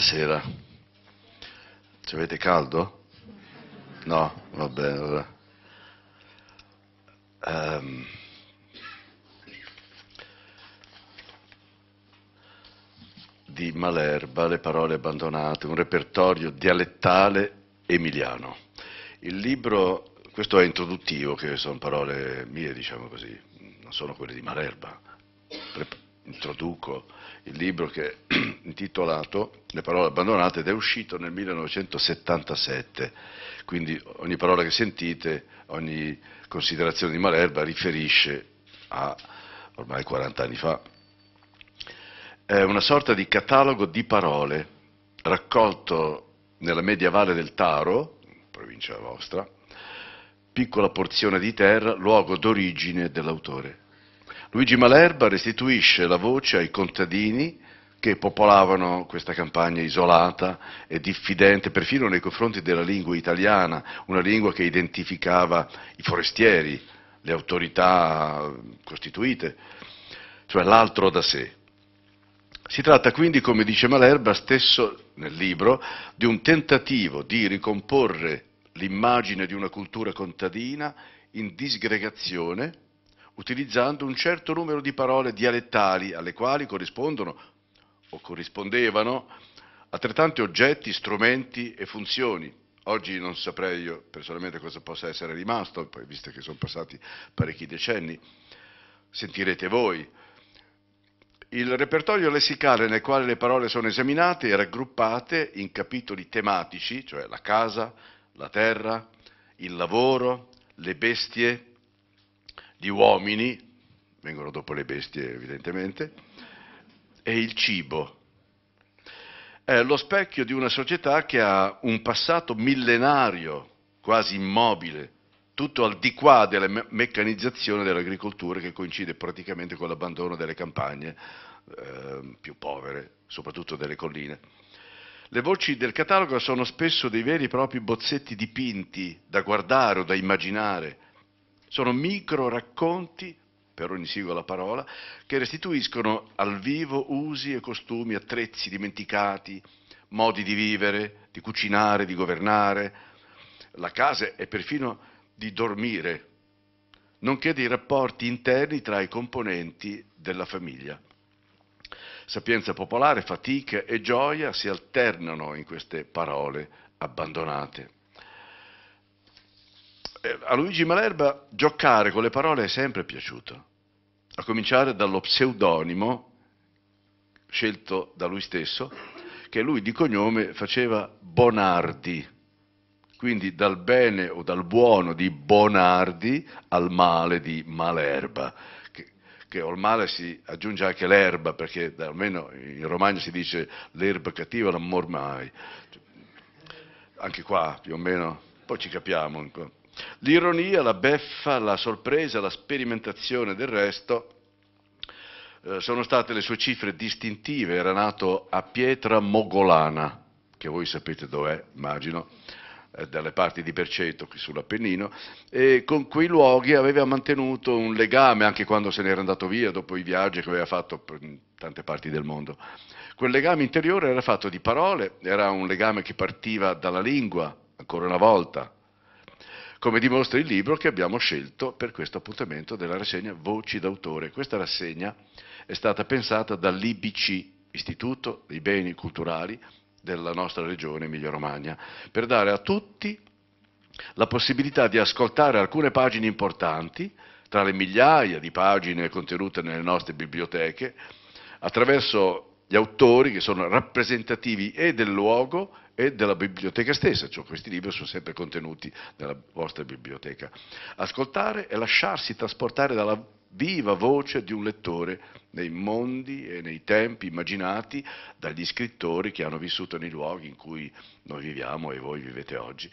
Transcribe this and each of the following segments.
Buonasera. Ci avete caldo? No? Va bene. Allora. Um, di Malerba, Le parole abbandonate, un repertorio dialettale emiliano. Il libro, questo è introduttivo, che sono parole mie, diciamo così, non sono quelle di Malerba. Pre- introduco il libro che è intitolato Le parole abbandonate ed è uscito nel 1977, quindi ogni parola che sentite, ogni considerazione di Malerba riferisce a ormai 40 anni fa. È una sorta di catalogo di parole raccolto nella medievale del Taro, provincia vostra, piccola porzione di terra, luogo d'origine dell'autore. Luigi Malerba restituisce la voce ai contadini che popolavano questa campagna isolata e diffidente, perfino nei confronti della lingua italiana, una lingua che identificava i forestieri, le autorità costituite, cioè l'altro da sé. Si tratta quindi, come dice Malerba stesso nel libro, di un tentativo di ricomporre l'immagine di una cultura contadina in disgregazione utilizzando un certo numero di parole dialettali alle quali corrispondono o corrispondevano altrettanti oggetti, strumenti e funzioni. Oggi non saprei io personalmente cosa possa essere rimasto, poi visto che sono passati parecchi decenni, sentirete voi. Il repertorio lessicale nel quale le parole sono esaminate e raggruppate in capitoli tematici, cioè la casa, la terra, il lavoro, le bestie, di uomini, vengono dopo le bestie evidentemente, e il cibo. È lo specchio di una società che ha un passato millenario, quasi immobile, tutto al di qua della me- meccanizzazione dell'agricoltura che coincide praticamente con l'abbandono delle campagne eh, più povere, soprattutto delle colline. Le voci del catalogo sono spesso dei veri e propri bozzetti dipinti da guardare o da immaginare, sono micro racconti per ogni singola parola, che restituiscono al vivo usi e costumi, attrezzi dimenticati, modi di vivere, di cucinare, di governare, la casa e perfino di dormire, nonché dei rapporti interni tra i componenti della famiglia. Sapienza popolare, fatica e gioia si alternano in queste parole abbandonate. Eh, a Luigi Malerba giocare con le parole è sempre piaciuto, a cominciare dallo pseudonimo scelto da lui stesso, che lui di cognome faceva Bonardi, quindi dal bene o dal buono di Bonardi al male di Malerba, che, che al male si aggiunge anche l'erba, perché almeno in Romagna si dice l'erba cattiva non mai, anche qua più o meno, poi ci capiamo. ancora. L'ironia, la beffa, la sorpresa, la sperimentazione del resto eh, sono state le sue cifre distintive. Era nato a Pietra Mogolana, che voi sapete dov'è, immagino, eh, dalle parti di Perceto, qui sull'Appennino, e con quei luoghi aveva mantenuto un legame anche quando se n'era andato via dopo i viaggi che aveva fatto in tante parti del mondo. Quel legame interiore era fatto di parole, era un legame che partiva dalla lingua, ancora una volta, come dimostra il libro che abbiamo scelto per questo appuntamento della rassegna Voci d'autore. Questa rassegna è stata pensata dall'IBC, Istituto dei Beni Culturali della nostra regione Emilia-Romagna, per dare a tutti la possibilità di ascoltare alcune pagine importanti, tra le migliaia di pagine contenute nelle nostre biblioteche, attraverso gli autori che sono rappresentativi e del luogo e della biblioteca stessa, cioè questi libri sono sempre contenuti nella vostra biblioteca. Ascoltare e lasciarsi trasportare dalla viva voce di un lettore nei mondi e nei tempi immaginati dagli scrittori che hanno vissuto nei luoghi in cui noi viviamo e voi vivete oggi.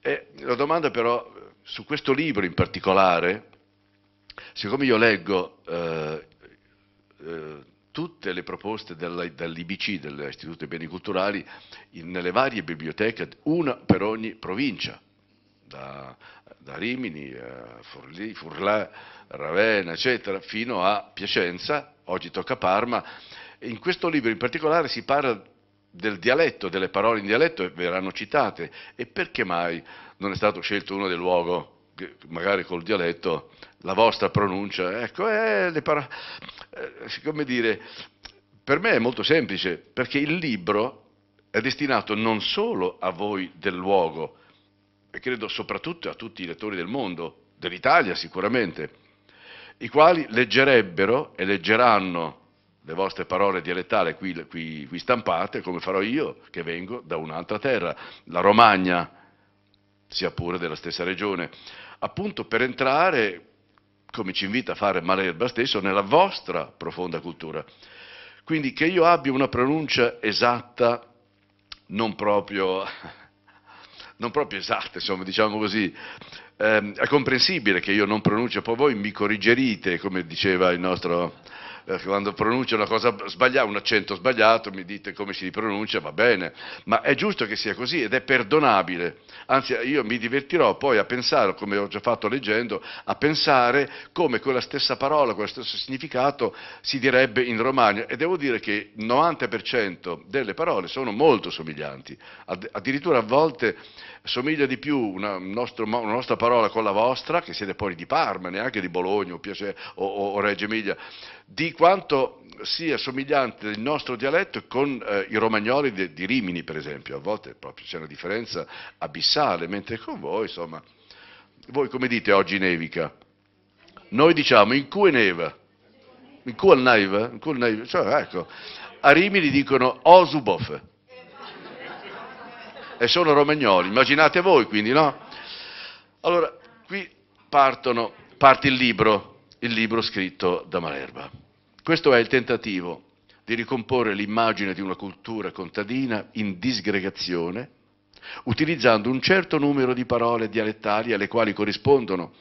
E la domanda però su questo libro in particolare, siccome io leggo eh, eh, tutte le proposte dell'IBC, dell'Istituto dei Beni Culturali, in, nelle varie biblioteche, una per ogni provincia, da, da Rimini, eh, Forlì, Furlà, Ravenna, eccetera, fino a Piacenza, oggi tocca Parma. In questo libro in particolare si parla del dialetto, delle parole in dialetto e verranno citate. E perché mai non è stato scelto uno del luogo? magari col dialetto, la vostra pronuncia, ecco, è eh, le parole, eh, come dire, per me è molto semplice, perché il libro è destinato non solo a voi del luogo, e credo soprattutto a tutti i lettori del mondo, dell'Italia sicuramente, i quali leggerebbero e leggeranno le vostre parole dialettali qui, qui, qui stampate, come farò io, che vengo da un'altra terra, la Romagna, sia pure della stessa regione, appunto per entrare, come ci invita a fare Malerba stesso, nella vostra profonda cultura. Quindi che io abbia una pronuncia esatta, non proprio, non proprio esatta, insomma, diciamo così, eh, è comprensibile che io non pronuncia, poi voi mi corrigerite, come diceva il nostro eh, quando pronuncio una cosa sbagliata, un accento sbagliato, mi dite come si pronuncia, va bene, ma è giusto che sia così ed è perdonabile. Anzi, io mi divertirò poi a pensare, come ho già fatto leggendo, a pensare come quella stessa parola, quello stesso significato si direbbe in Romagna e devo dire che il 90% delle parole sono molto somiglianti, addirittura a volte somiglia di più una, nostro, una, nostra parola con la vostra, che siete poi di Parma, neanche di Bologna o, o, o Reggio Emilia, di quanto sia somigliante il nostro dialetto con eh, i romagnoli de, di Rimini, per esempio. A volte proprio c'è una differenza abissale, mentre con voi, insomma, voi come dite oggi nevica? Noi diciamo in cui neva, in cui al naiva, in cui naiva, cioè ecco, a Rimini dicono osubof e sono romagnoli. Immaginate voi quindi, no? Allora, qui partono, parte il libro, il libro scritto da Malerba. Questo è il tentativo di ricomporre l'immagine di una cultura contadina in disgregazione, utilizzando un certo numero di parole dialettali alle quali corrispondono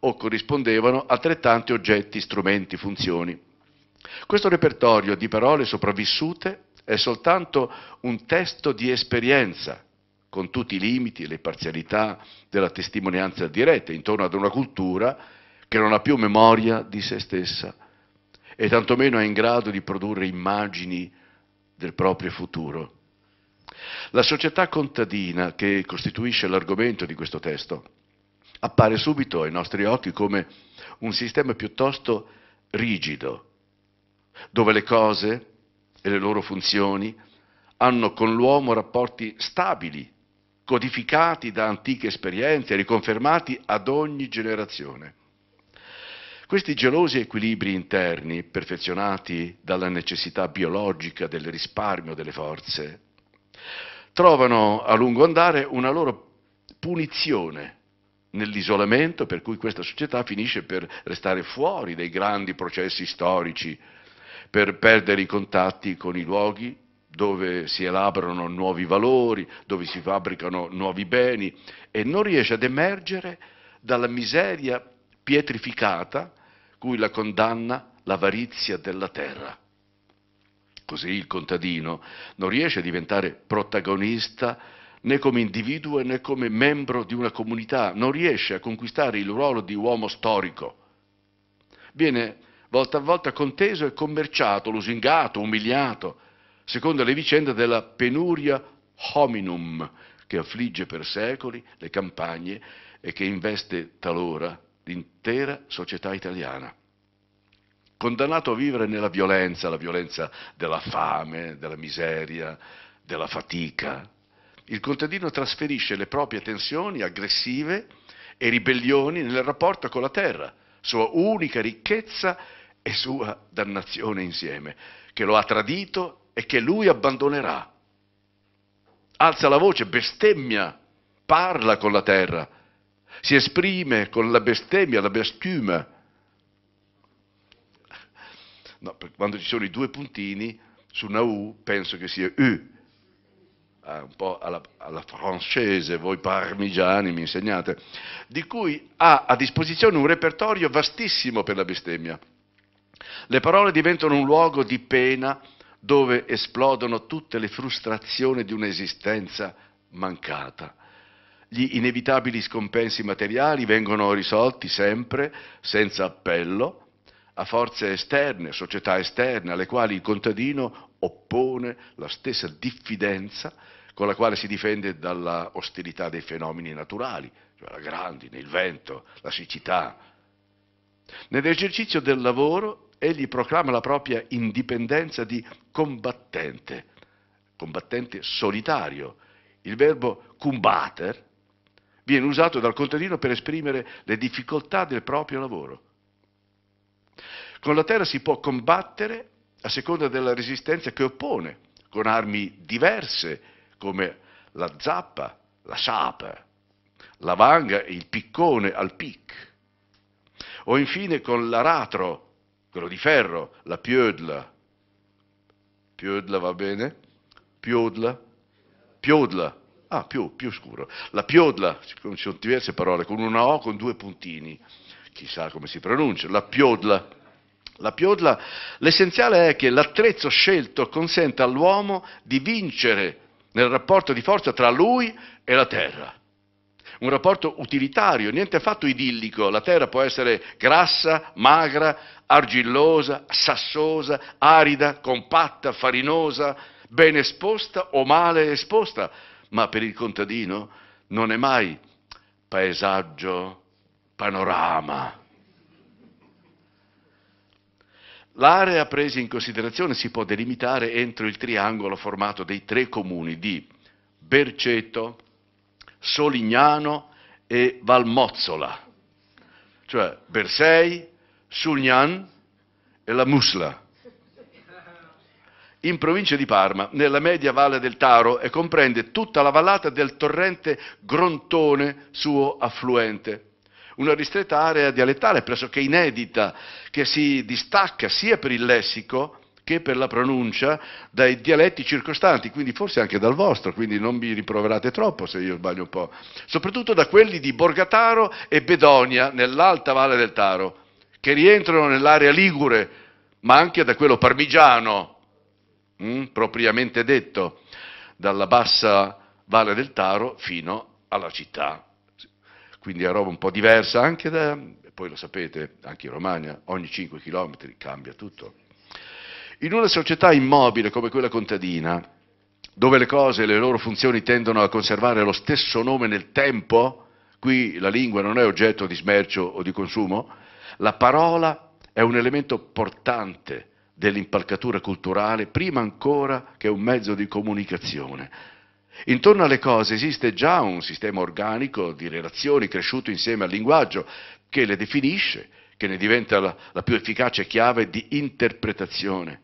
o corrispondevano altrettanti oggetti, strumenti, funzioni. Questo repertorio di parole sopravvissute è soltanto un testo di esperienza, con tutti i limiti e le parzialità della testimonianza diretta, intorno ad una cultura che non ha più memoria di se stessa e tantomeno è in grado di produrre immagini del proprio futuro. La società contadina, che costituisce l'argomento di questo testo, appare subito ai nostri occhi come un sistema piuttosto rigido, dove le cose, e le loro funzioni hanno con l'uomo rapporti stabili, codificati da antiche esperienze, riconfermati ad ogni generazione. Questi gelosi equilibri interni, perfezionati dalla necessità biologica del risparmio delle forze, trovano a lungo andare una loro punizione nell'isolamento per cui questa società finisce per restare fuori dai grandi processi storici per perdere i contatti con i luoghi dove si elaborano nuovi valori, dove si fabbricano nuovi beni e non riesce ad emergere dalla miseria pietrificata cui la condanna l'avarizia della terra. Così il contadino non riesce a diventare protagonista né come individuo né come membro di una comunità, non riesce a conquistare il ruolo di uomo storico. Viene volta a volta conteso e commerciato, lusingato, umiliato, secondo le vicende della penuria hominum che affligge per secoli le campagne e che investe talora l'intera società italiana. Condannato a vivere nella violenza, la violenza della fame, della miseria, della fatica, il contadino trasferisce le proprie tensioni aggressive e ribellioni nel rapporto con la terra, sua unica ricchezza e e sua dannazione insieme, che lo ha tradito e che lui abbandonerà. Alza la voce, bestemmia, parla con la terra, si esprime con la bestemmia, la bestuma. No, quando ci sono i due puntini, su una U penso che sia U, ah, un po' alla, alla, francese, voi parmigiani mi insegnate, di cui ha a disposizione un repertorio vastissimo per la bestemmia. Le parole diventano un luogo di pena dove esplodono tutte le frustrazioni di un'esistenza mancata. Gli inevitabili scompensi materiali vengono risolti sempre senza appello a forze esterne, società esterne, alle quali il contadino oppone la stessa diffidenza con la quale si difende dalla ostilità dei fenomeni naturali, cioè la grandine, il vento, la siccità. Nell'esercizio del lavoro egli proclama la propria indipendenza di combattente, combattente solitario. Il verbo combater viene usato dal contadino per esprimere le difficoltà del proprio lavoro. Con la terra si può combattere a seconda della resistenza che oppone, con armi diverse come la zappa, la sciapa, la vanga, il piccone al pic, o infine con l'aratro, quello di ferro, la piodla. Piodla va bene? Piodla? Piodla. Ah, più, più scuro. La piodla, ci sono diverse parole, con una O con due puntini. Chissà come si pronuncia. La piodla. La piodla, l'essenziale è che l'attrezzo scelto consente all'uomo di vincere nel rapporto di forza tra lui e la terra un rapporto utilitario, niente affatto idillico, la terra può essere grassa, magra, argillosa, sassosa, arida, compatta, farinosa, ben esposta o male esposta, ma per il contadino non è mai paesaggio, panorama. L'area presa in considerazione si può delimitare entro il triangolo formato dai tre comuni di Berceto, Solignano e Valmozzola, cioè Bersei, Sugnan e la Musla. In provincia di Parma, nella media valle del Taro, e comprende tutta la vallata del torrente Grontone, suo affluente una ristretta area dialettale pressoché inedita che si distacca sia per il lessico che per la pronuncia dai dialetti circostanti, quindi forse anche dal vostro, quindi non mi riproverate troppo se io sbaglio un po', soprattutto da quelli di Borgataro e Bedonia nell'alta valle del Taro, che rientrano nell'area ligure, ma anche da quello parmigiano, mh, mm, propriamente detto, dalla bassa valle del Taro fino alla città. Quindi è roba un po' diversa anche da, poi lo sapete, anche in Romagna, ogni 5 km cambia tutto. In una società immobile come quella contadina, dove le cose e le loro funzioni tendono a conservare lo stesso nome nel tempo, qui la lingua non è oggetto di smercio o di consumo, la parola è un elemento portante dell'impalcatura culturale, prima ancora che un mezzo di comunicazione. Intorno alle cose esiste già un sistema organico di relazioni cresciuto insieme al linguaggio che le definisce, che ne diventa la, la più efficace chiave di interpretazione.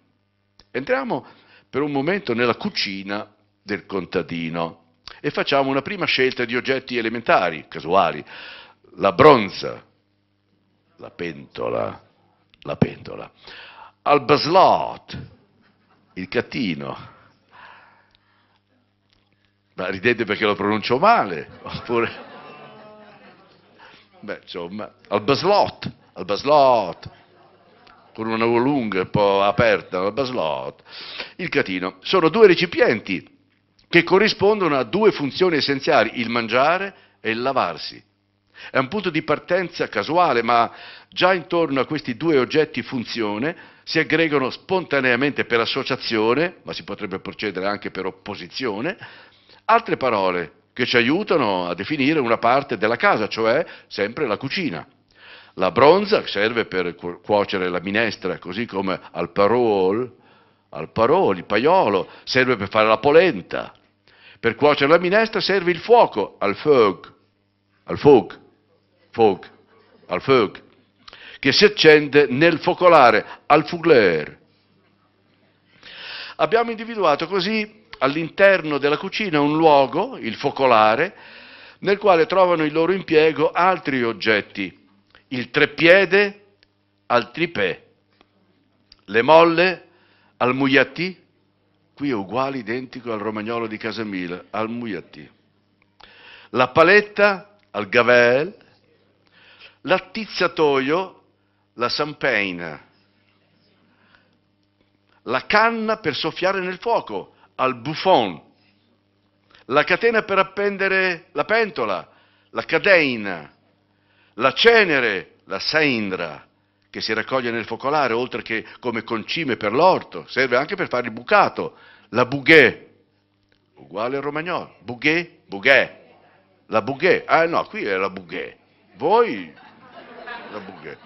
Entriamo per un momento nella cucina del contadino e facciamo una prima scelta di oggetti elementari, casuali. La bronza, la pentola, la pentola. Al baslot, il catino. Ma ridete perché lo pronuncio male, oppure... Beh, insomma, al baslot, al baslot, con una U lunga un po' aperta, una baslot, il catino. Sono due recipienti che corrispondono a due funzioni essenziali, il mangiare e il lavarsi. È un punto di partenza casuale, ma già intorno a questi due oggetti funzione si aggregano spontaneamente per associazione, ma si potrebbe procedere anche per opposizione, altre parole che ci aiutano a definire una parte della casa, cioè sempre la cucina. La bronza serve per cuocere la minestra, così come al parol, al parol, il paiolo, serve per fare la polenta. Per cuocere la minestra serve il fuoco, al fuoc, al fuoc, fuoc, al fuoc, che si accende nel focolare, al fugler. Abbiamo individuato così all'interno della cucina un luogo, il focolare, nel quale trovano il loro impiego altri oggetti il treppiede al tripè, le molle al muiatti, qui è uguale, identico al romagnolo di Casamila, al muiatti, la paletta al gavel, l'attizzatoio, la sampeina, la canna per soffiare nel fuoco, al buffon, la catena per appendere la pentola, la cadeina, la cenere, la saindra, che si raccoglie nel focolare, oltre che come concime per l'orto, serve anche per fare il bucato. La bouguet, uguale al romagnolo, bouguet, bouguet. La bouguet, ah no, qui è la bouguet. Voi, la bouguet.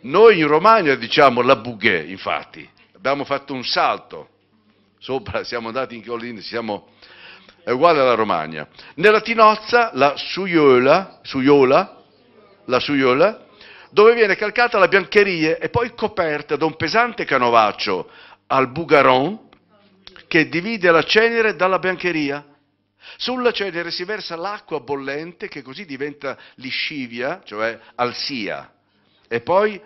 Noi in Romagna diciamo la bouguet, infatti. Abbiamo fatto un salto sopra, siamo andati in collina, siamo... è uguale alla Romagna. Nella Tinozza la suiola, suiola la Suyola, dove viene calcata la biancheria e poi coperta da un pesante canovaccio al Bugaron che divide la cenere dalla biancheria. Sulla cenere si versa l'acqua bollente che così diventa liscivia, cioè alsia, e poi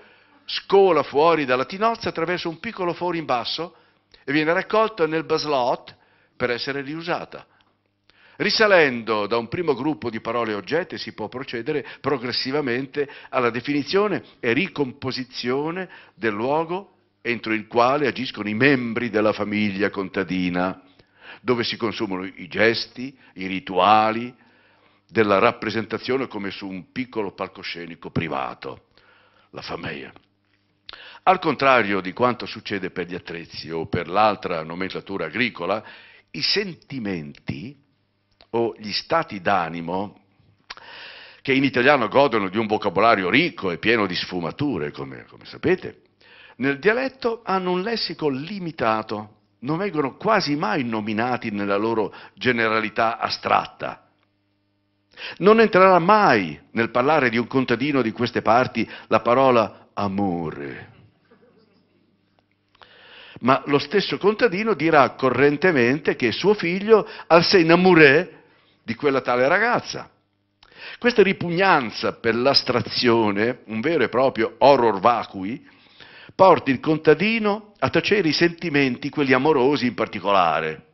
scola fuori dalla tinozza attraverso un piccolo foro in basso e viene raccolta nel baslot per essere riusata. Risalendo da un primo gruppo di parole e oggetti si può procedere progressivamente alla definizione e ricomposizione del luogo entro il quale agiscono i membri della famiglia contadina, dove si consumano i gesti, i rituali della rappresentazione come su un piccolo palcoscenico privato, la fameia. Al contrario di quanto succede per gli attrezzi o per l'altra nomenclatura agricola, i sentimenti o gli stati d'animo, che in italiano godono di un vocabolario ricco e pieno di sfumature, come, come sapete, nel dialetto hanno un lessico limitato, non vengono quasi mai nominati nella loro generalità astratta. Non entrerà mai nel parlare di un contadino di queste parti la parola amore. Ma lo stesso contadino dirà correntemente che suo figlio al se innamorè di quella tale ragazza. Questa ripugnanza per l'astrazione, un vero e proprio horror vacui, porta il contadino a tacere i sentimenti, quelli amorosi in particolare,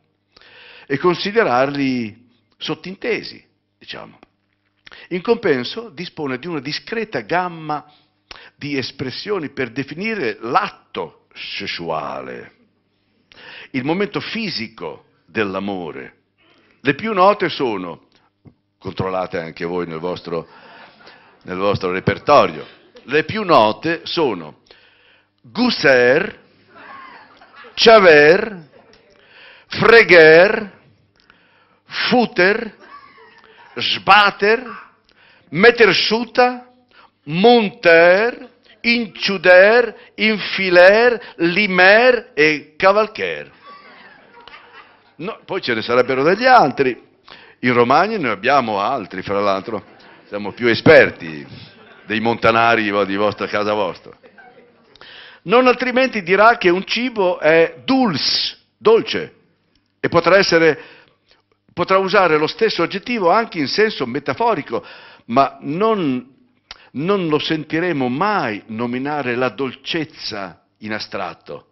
e considerarli sottintesi, diciamo. In compenso dispone di una discreta gamma di espressioni per definire l'atto sessuale, il momento fisico dell'amore, le più note sono, controllate anche voi nel vostro, nel vostro repertorio, le più note sono Gusser, Chaver, Freguer, Futter, Sbater, Mettersuta, Monter, Inciuder, Infiler, Limer e Cavalcher. No, poi ce ne sarebbero degli altri. In Romagna ne abbiamo altri, fra l'altro, siamo più esperti dei montanari di vostra casa vostra. Non altrimenti dirà che un cibo è dulce, dolce, e potrà, essere, potrà usare lo stesso aggettivo anche in senso metaforico, ma non, non lo sentiremo mai nominare la dolcezza in astratto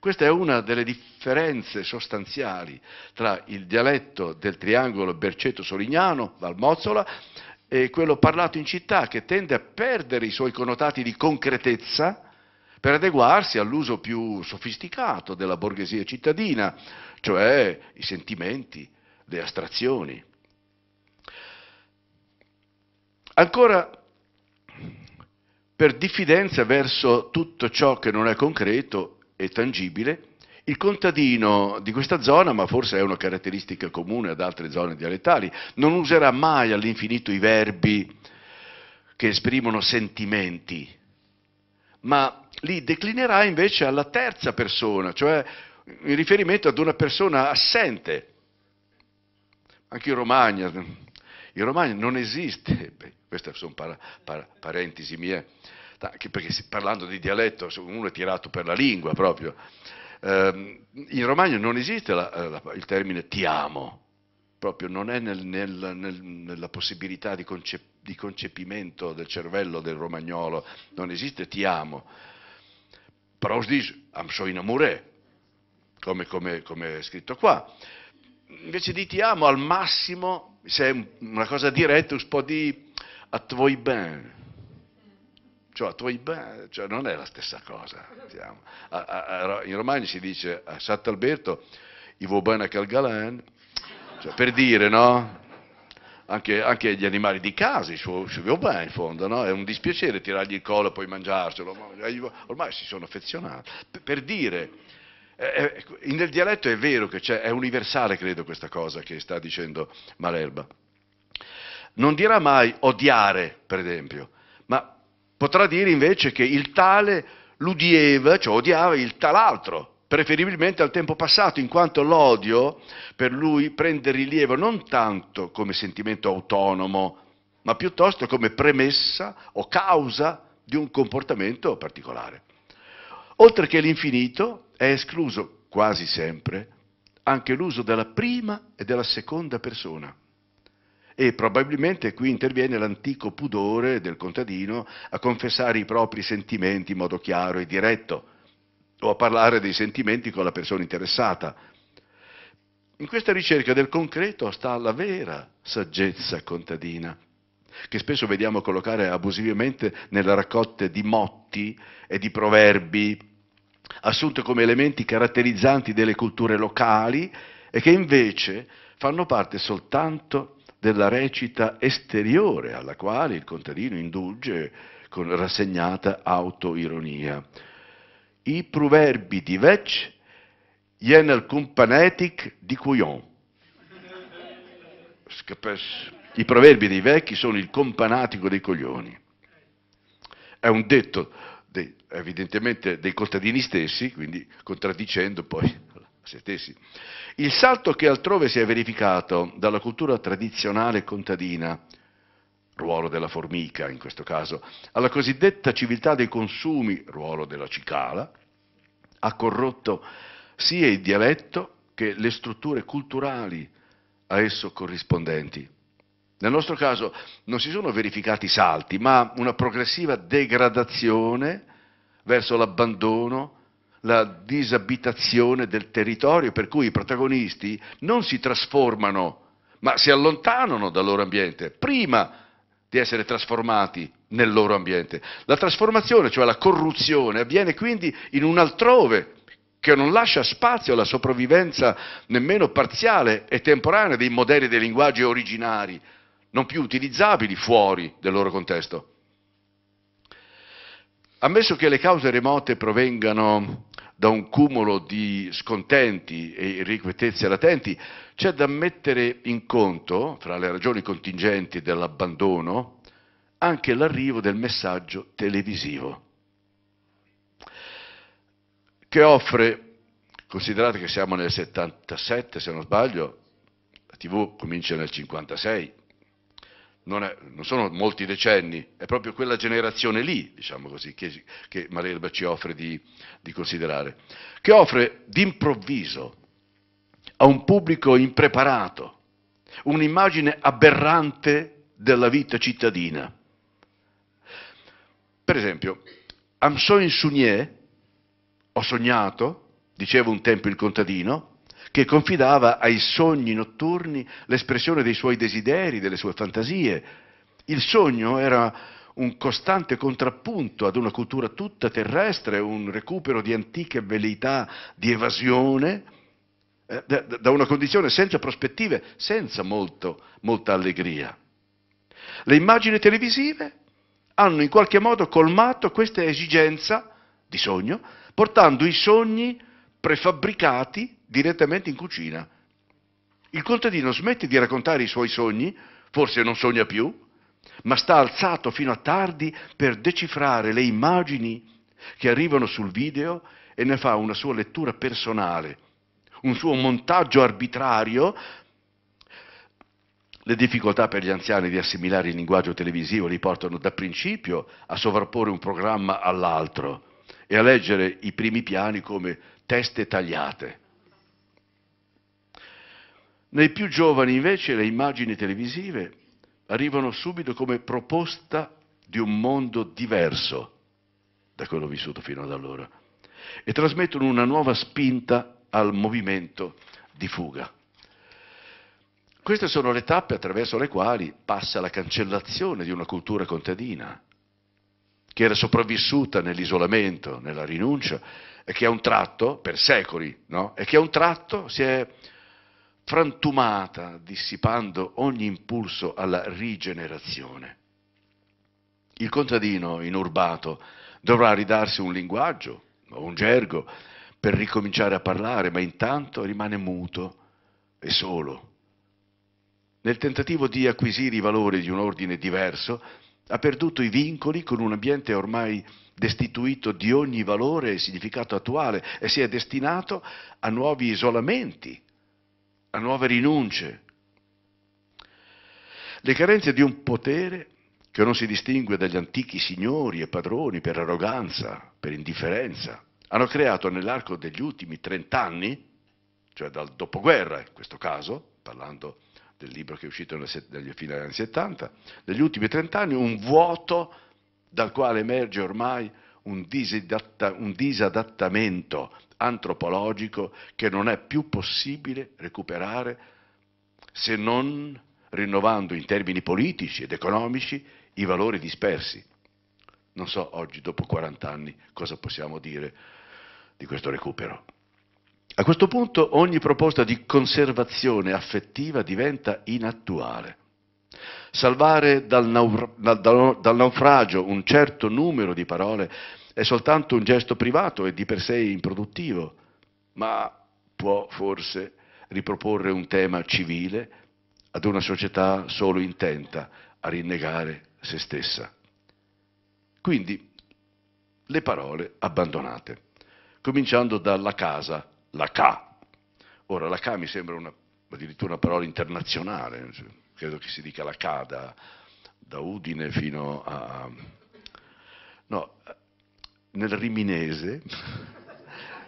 questa è una delle differenze sostanziali tra il dialetto del triangolo Berceto-Solignano, Valmozzola, e quello parlato in città, che tende a perdere i suoi connotati di concretezza per adeguarsi all'uso più sofisticato della borghesia cittadina, cioè i sentimenti, le astrazioni. Ancora per diffidenza verso tutto ciò che non è concreto e tangibile, il contadino di questa zona, ma forse è una caratteristica comune ad altre zone dialettali, non userà mai all'infinito i verbi che esprimono sentimenti, ma li declinerà invece alla terza persona, cioè in riferimento ad una persona assente. Anche in Romagna, in Romagna non esiste, beh, queste sono para, para, parentesi mie, perché parlando di dialetto uno è tirato per la lingua proprio. Eh, in Romagna non esiste la, eh, la, il termine ti amo, proprio non è nel, nel, nel, nella possibilità di, concep di, concepimento del cervello del romagnolo, non esiste ti amo. Però si dice, am so innamoré, come, come, come è scritto qua. Invece di ti amo al massimo, se è una cosa diretta, un po' di a toi ben, cioè, tuoi cioè, non è la stessa cosa. Diciamo. A, a, in Romagna si dice a Sant'Alberto, i va bene che il galan, cioè, per dire, no? Anche, anche, gli animali di casa, ci vuoi bene in fondo, no? È un dispiacere tirargli il collo e poi mangiarselo, ormai si sono affezionati. per, per dire, eh, nel dialetto è vero che c'è, è universale credo questa cosa che sta dicendo Malerba. Non dirà mai odiare, per esempio, Potrà dire invece che il tale l'udieva, cioè odiava il tal'altro, preferibilmente al tempo passato, in quanto l'odio per lui prende rilievo non tanto come sentimento autonomo, ma piuttosto come premessa o causa di un comportamento particolare. Oltre che l'infinito, è escluso quasi sempre anche l'uso della prima e della seconda persona e probabilmente qui interviene l'antico pudore del contadino a confessare i propri sentimenti in modo chiaro e diretto o a parlare dei sentimenti con la persona interessata. In questa ricerca del concreto sta la vera saggezza contadina, che spesso vediamo collocare abusivamente nella raccolta di motti e di proverbi, assunte come elementi caratterizzanti delle culture locali e che invece fanno parte soltanto della recita esteriore alla quale il contadino indulge con rassegnata autoironia. I proverbi di Vec jenel companetic di Couillon. I proverbi dei vecchi sono il companatico dei coglioni. È un detto dei, evidentemente dei contadini stessi, quindi contraddicendo poi se stessi. Il salto che altrove si è verificato dalla cultura tradizionale contadina, ruolo della formica in questo caso, alla cosiddetta civiltà dei consumi, ruolo della cicala, ha corrotto sia il dialetto che le strutture culturali a esso corrispondenti. Nel nostro caso non si sono verificati salti, ma una progressiva degradazione verso l'abbandono la disabitazione del territorio, per cui i protagonisti non si trasformano, ma si allontanano dal loro ambiente prima di essere trasformati nel loro ambiente. La trasformazione, cioè la corruzione, avviene quindi in un altrove che non lascia spazio alla sopravvivenza nemmeno parziale e temporanea dei modelli dei linguaggi originari, non più utilizzabili fuori del loro contesto. Ammesso che le cause remote provengano da un cumulo di scontenti e irrequietezze latenti, c'è da mettere in conto, fra le ragioni contingenti dell'abbandono, anche l'arrivo del messaggio televisivo, che offre, considerate che siamo nel 77 se non sbaglio, la TV comincia nel 56, non, è, non, sono molti decenni, è proprio quella generazione lì, diciamo così, che, che Marielba ci offre di, di considerare, che offre d'improvviso a un pubblico impreparato un'immagine aberrante della vita cittadina. Per esempio, Amson Sounier, ho sognato, diceva un tempo il contadino, che confidava ai sogni notturni l'espressione dei suoi desideri, delle sue fantasie. Il sogno era un costante contrappunto ad una cultura tutta terrestre, un recupero di antiche veleità, di evasione eh, da, da una condizione senza prospettive, senza molto, molta allegria. Le immagini televisive hanno in qualche modo colmato questa esigenza di sogno, portando i sogni prefabbricati direttamente in cucina. Il contadino smette di raccontare i suoi sogni, forse non sogna più, ma sta alzato fino a tardi per decifrare le immagini che arrivano sul video e ne fa una sua lettura personale, un suo montaggio arbitrario. Le difficoltà per gli anziani di assimilare il linguaggio televisivo li portano da principio a sovrapporre un programma all'altro e a leggere i primi piani come teste tagliate. Nei più giovani invece le immagini televisive arrivano subito come proposta di un mondo diverso da quello vissuto fino ad allora e trasmettono una nuova spinta al movimento di fuga. Queste sono le tappe attraverso le quali passa la cancellazione di una cultura contadina, che era sopravvissuta nell'isolamento, nella rinuncia, e che a un tratto, per secoli, no? e che a un tratto si è frantumata, dissipando ogni impulso alla rigenerazione. Il contadino inurbato dovrà ridarsi un linguaggio o un gergo per ricominciare a parlare, ma intanto rimane muto e solo. Nel tentativo di acquisire i valori di un ordine diverso, ha perduto i vincoli con un ambiente ormai destituito di ogni valore e significato attuale e si è destinato a nuovi isolamenti a nuove rinunce. Le carenze di un potere che non si distingue dagli antichi signori e padroni per arroganza, per indifferenza, hanno creato nell'arco degli ultimi trent'anni, cioè dal dopoguerra in questo caso, parlando del libro che è uscito nella fine degli anni 70, negli ultimi trent'anni un vuoto dal quale emerge ormai un, disadatta, un disadattamento antropologico che non è più possibile recuperare se non rinnovando in termini politici ed economici i valori dispersi. Non so oggi, dopo 40 anni, cosa possiamo dire di questo recupero. A questo punto ogni proposta di conservazione affettiva diventa inattuale. Salvare dal, naufragio un certo numero di parole è soltanto un gesto privato e di per sé improduttivo, ma può forse riproporre un tema civile ad una società solo intenta a rinnegare se stessa. Quindi le parole abbandonate, cominciando dalla casa, la ca. Ora la ca mi sembra una, addirittura una parola internazionale, credo che si dica la ca da, da Udine fino a... No, nel riminese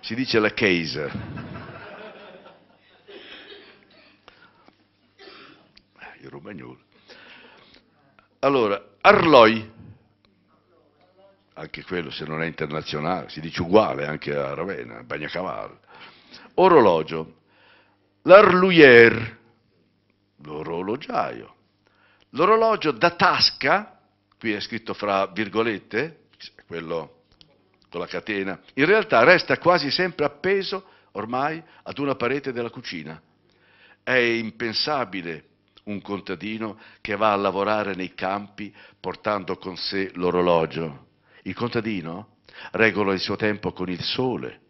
si dice la Chiesa. Eh, Il romagnolo. Allora, Arloi, anche quello se non è internazionale, si dice uguale anche a Ravenna, a Orologio, l'arluier, l'orologiaio, l'orologio da tasca, qui è scritto fra virgolette, cioè quello tutta la catena, in realtà resta quasi sempre appeso ormai ad una parete della cucina. È impensabile un contadino che va a lavorare nei campi portando con sé l'orologio. Il contadino regola il suo tempo con il sole.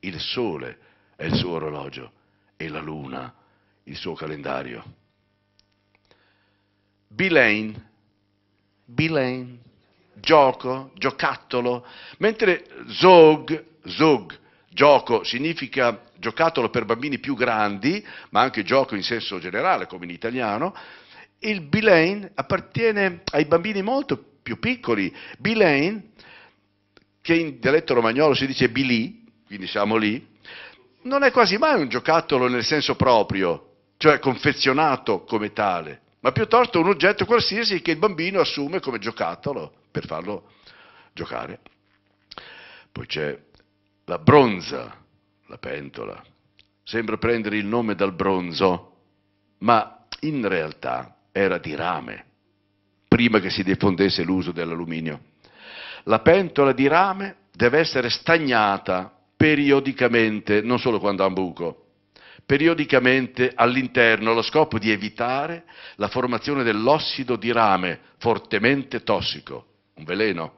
Il sole è il suo orologio e la luna il suo calendario. Bilane, Bilane gioco, giocattolo, mentre zog, zog, gioco significa giocattolo per bambini più grandi, ma anche gioco in senso generale, come in italiano, il bilane appartiene ai bambini molto più piccoli. Bilane, che in dialetto romagnolo si dice bilì, quindi siamo lì, non è quasi mai un giocattolo nel senso proprio, cioè confezionato come tale ma piuttosto un oggetto qualsiasi che il bambino assume come giocattolo per farlo giocare. Poi c'è la bronza, la pentola. Sembra prendere il nome dal bronzo, ma in realtà era di rame, prima che si diffondesse l'uso dell'alluminio. La pentola di rame deve essere stagnata periodicamente, non solo quando ha un buco, periodicamente all'interno allo scopo di evitare la formazione dell'ossido di rame fortemente tossico, un veleno.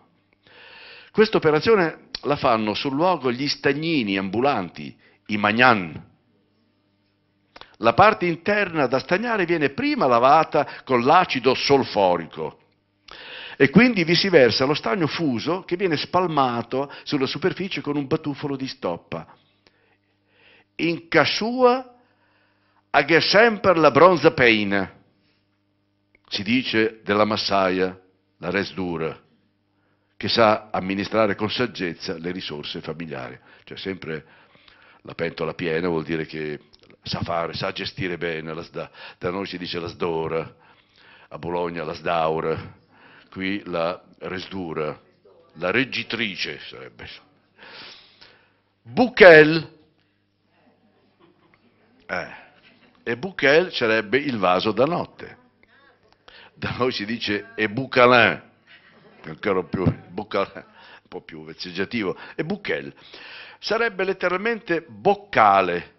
Questa operazione la fanno sul luogo gli stagnini ambulanti, i magnan. La parte interna da stagnare viene prima lavata con l'acido solforico e quindi vi si versa lo stagno fuso che viene spalmato sulla superficie con un batuffolo di stoppa in casua sua aghe sempre la bronza peina, si dice della massaia, la res dura, che sa amministrare con saggezza le risorse familiari. Cioè sempre la pentola piena vuol dire che sa fare, sa gestire bene, la, da noi si dice la sdora, a Bologna la sdaura, qui la res dura, la reggitrice sarebbe. Buchel eh. E Buchel sarebbe il vaso da notte. Da noi si dice e Bucalin, ancora più, Bucalin, un po' più vezzeggiativo, e Buchel. Sarebbe letteralmente boccale.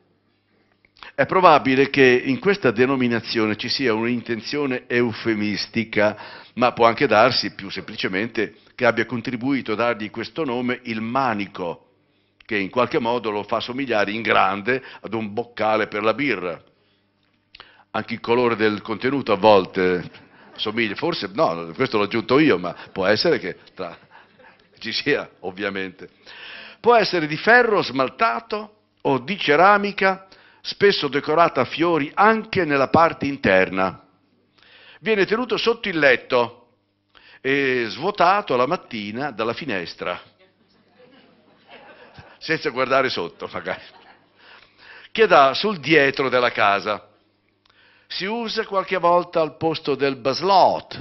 È probabile che in questa denominazione ci sia un'intenzione eufemistica, ma può anche darsi più semplicemente che abbia contribuito a dargli questo nome il manico che in qualche modo lo fa somigliare in grande ad un boccale per la birra. Anche il colore del contenuto a volte somiglia, forse no, questo l'ho aggiunto io, ma può essere che tra... ci sia ovviamente. Può essere di ferro smaltato o di ceramica, spesso decorata a fiori anche nella parte interna. Viene tenuto sotto il letto e svuotato la mattina dalla finestra senza guardare sotto magari, che dà sul dietro della casa. Si usa qualche volta al posto del baslot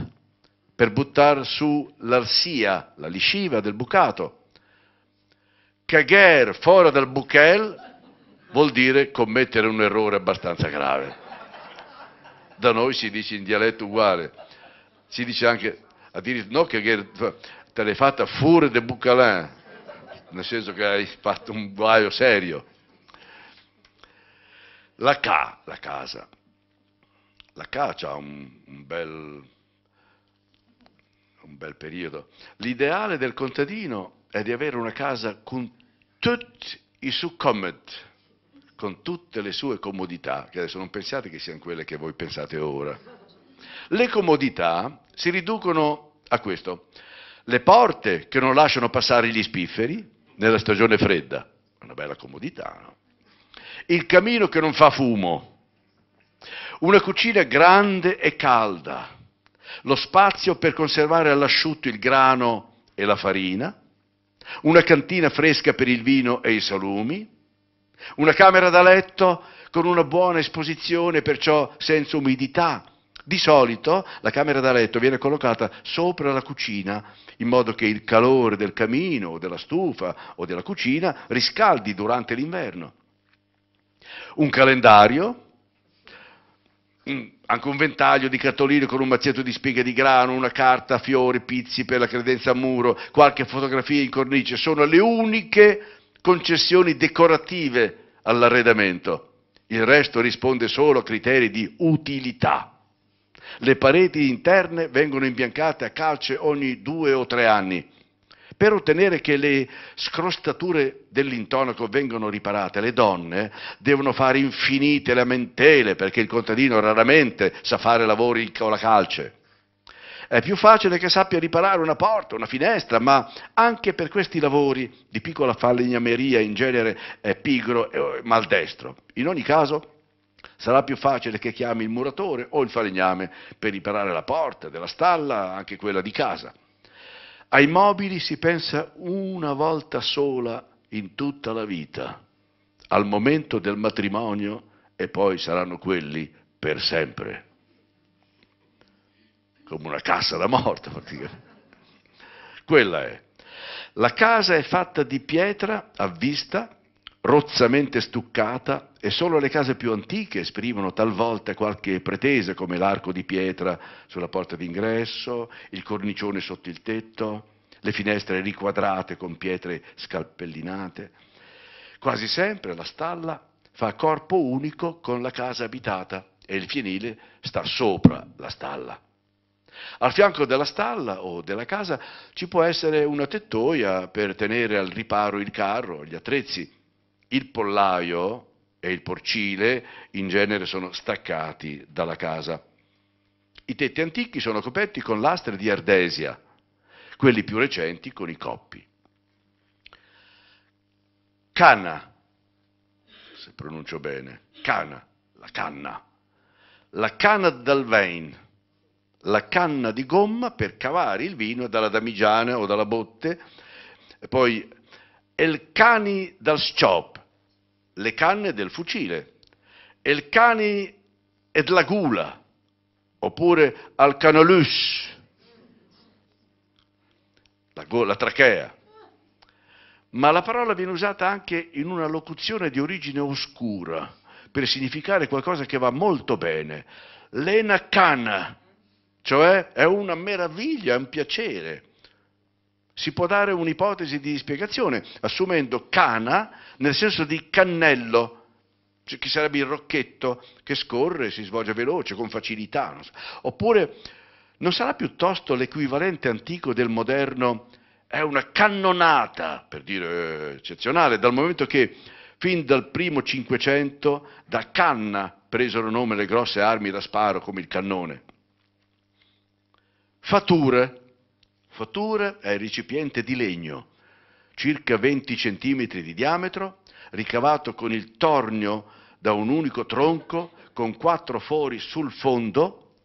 per buttare su l'arsia, la lisciva del bucato. Cagher fuori dal buchel vuol dire commettere un errore abbastanza grave. Da noi si dice in dialetto uguale, si dice anche, a dire no, cagher, te l'hai fatta fuori del bucalin, nel senso che hai fatto un guaio serio. La ca, la casa. La ca ha un, un, bel, un bel periodo. L'ideale del contadino è di avere una casa con tutti i suoi con tutte le sue comodità, che adesso non pensate che siano quelle che voi pensate ora. Le comodità si riducono a questo. Le porte che non lasciano passare gli spifferi, nella stagione fredda. Una bella comodità, no? Il camino che non fa fumo, una cucina grande e calda, lo spazio per conservare all'asciutto il grano e la farina, una cantina fresca per il vino e i salumi, una camera da letto con una buona esposizione, perciò senza umidità, di solito la camera da letto viene collocata sopra la cucina, in modo che il calore del camino o della stufa o della cucina riscaldi durante l'inverno. Un calendario, mm, anche un ventaglio di cartoline con un mazzetto di spighe di grano, una carta, fiori, pizzi per la credenza a muro, qualche fotografia in cornice, sono le uniche concessioni decorative all'arredamento. Il resto risponde solo a criteri di utilità. Le pareti interne vengono imbiancate a calce ogni due o tre anni per ottenere che le scrostature dell'intonaco vengano riparate, le donne devono fare infinite lamentele perché il contadino raramente sa fare lavori con la calce. È più facile che sappia riparare una porta, una finestra, ma anche per questi lavori di piccola falegnameria in genere è pigro e maldestro. In ogni caso, Sarà più facile che chiami il muratore o il falegname per riparare la porta della stalla, anche quella di casa. Ai mobili si pensa una volta sola in tutta la vita, al momento del matrimonio e poi saranno quelli per sempre. Come una cassa da morto, praticamente. Quella è. La casa è fatta di pietra a vista rozzamente stuccata e solo le case più antiche esprimono talvolta qualche pretesa come l'arco di pietra sulla porta d'ingresso, il cornicione sotto il tetto, le finestre riquadrate con pietre scalpellinate. Quasi sempre la stalla fa corpo unico con la casa abitata e il fienile sta sopra la stalla. Al fianco della stalla o della casa ci può essere una tettoia per tenere al riparo il carro, gli attrezzi il pollaio e il porcile in genere sono staccati dalla casa. I tetti antichi sono coperti con lastre di ardesia, quelli più recenti con i coppi. Cana, se pronuncio bene, cana, la canna, la canna dal vein, la canna di gomma per cavare il vino dalla damigiana o dalla botte, poi el cani dal sciop, le canne del fucile, il cani ed la gula, oppure al canolus, la, la trachea. Ma la parola viene usata anche in una locuzione di origine oscura per significare qualcosa che va molto bene. L'enacana, cioè è una meraviglia, è un piacere si può dare un'ipotesi di spiegazione, assumendo cana nel senso di cannello, cioè che sarebbe il rocchetto che scorre, si svolge veloce, con facilità. Non so. Oppure non sarà piuttosto l'equivalente antico del moderno, è una cannonata, per dire eh, eccezionale, dal momento che fin dal primo Cinquecento da canna presero nome le grosse armi da sparo come il cannone. Fature, stoffatura è il recipiente di legno, circa 20 cm di diametro, ricavato con il tornio da un unico tronco con quattro fori sul fondo,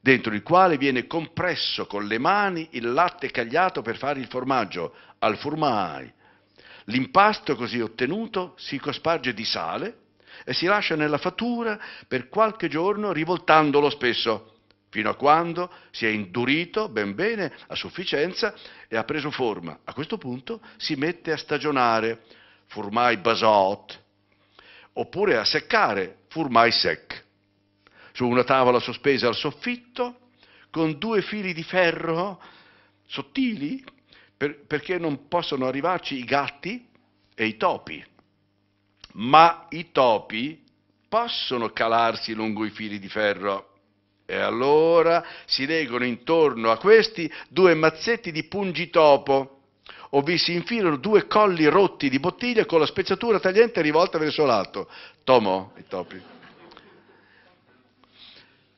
dentro il quale viene compresso con le mani il latte cagliato per fare il formaggio al formai. L'impasto così ottenuto si cosparge di sale e si lascia nella fattura per qualche giorno rivoltandolo spesso fino a quando si è indurito ben bene a sufficienza e ha preso forma. A questo punto si mette a stagionare, furmai basot, oppure a seccare, furmai sec. Su una tavola sospesa al soffitto, con due fili di ferro sottili, per, perché non possono arrivarci i gatti e i topi. Ma i topi possono calarsi lungo i fili di ferro e allora si leggono intorno a questi due mazzetti di pungitopo, o vi si infilano due colli rotti di bottiglia con la spezzatura tagliente rivolta verso l'alto. Tomo, i topi.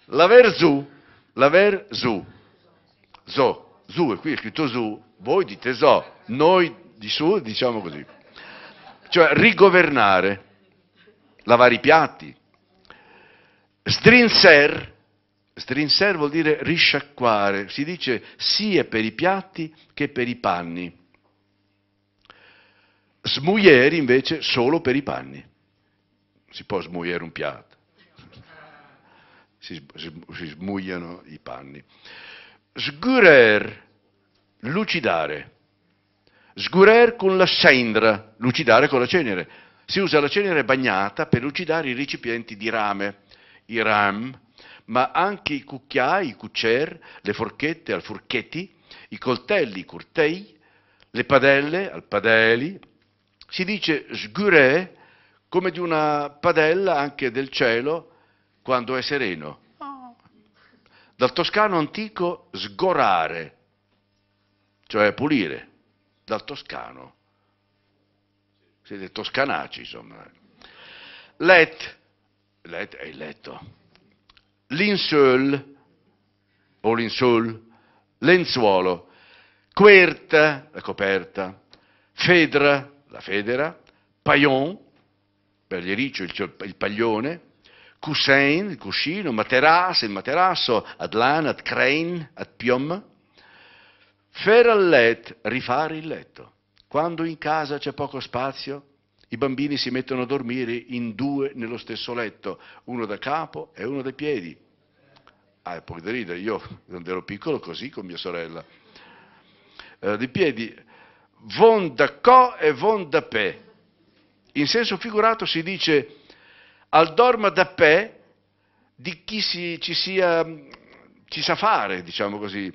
L'aver zu, l'aver zu, zo, zu, e qui è scritto zu, voi dite zo, noi di su diciamo così. Cioè rigovernare, lavare i piatti. Strinser, Strinser vuol dire risciacquare, si dice sia per i piatti che per i panni. Smuieri invece solo per i panni. Si può smuiere un piatto, si, si smuiano i panni. Sgurer, lucidare. Sgurer con la scendra, lucidare con la cenere. Si usa la cenere bagnata per lucidare i recipienti di rame. I ram, ma anche i cucchiai, i cucchier, le forchette al forchetti, i coltelli, i curtei, le padelle al padeli. Si dice sgurè come di una padella anche del cielo quando è sereno. Dal toscano antico sgorare, cioè pulire, dal toscano. Siete toscanaci, insomma. Let, let è il letto linceul o linceul, lenzuolo, querta, la coperta, fedra, la federa, paillon, per l'ericio, il, il paglione, coussin, il cuscino, materasso, il materasso, adlan, ad crane, ad piom, fer al let, rifare il letto. Quando in casa c'è poco spazio, i bambini si mettono a dormire in due nello stesso letto, uno da capo e uno dai piedi. Ah, è poco da ridere, io quando ero piccolo così con mia sorella. Eh, di piedi, von da co e von da pe. In senso figurato si dice al dorma da pe di chi si, ci, sia, ci sa fare, diciamo così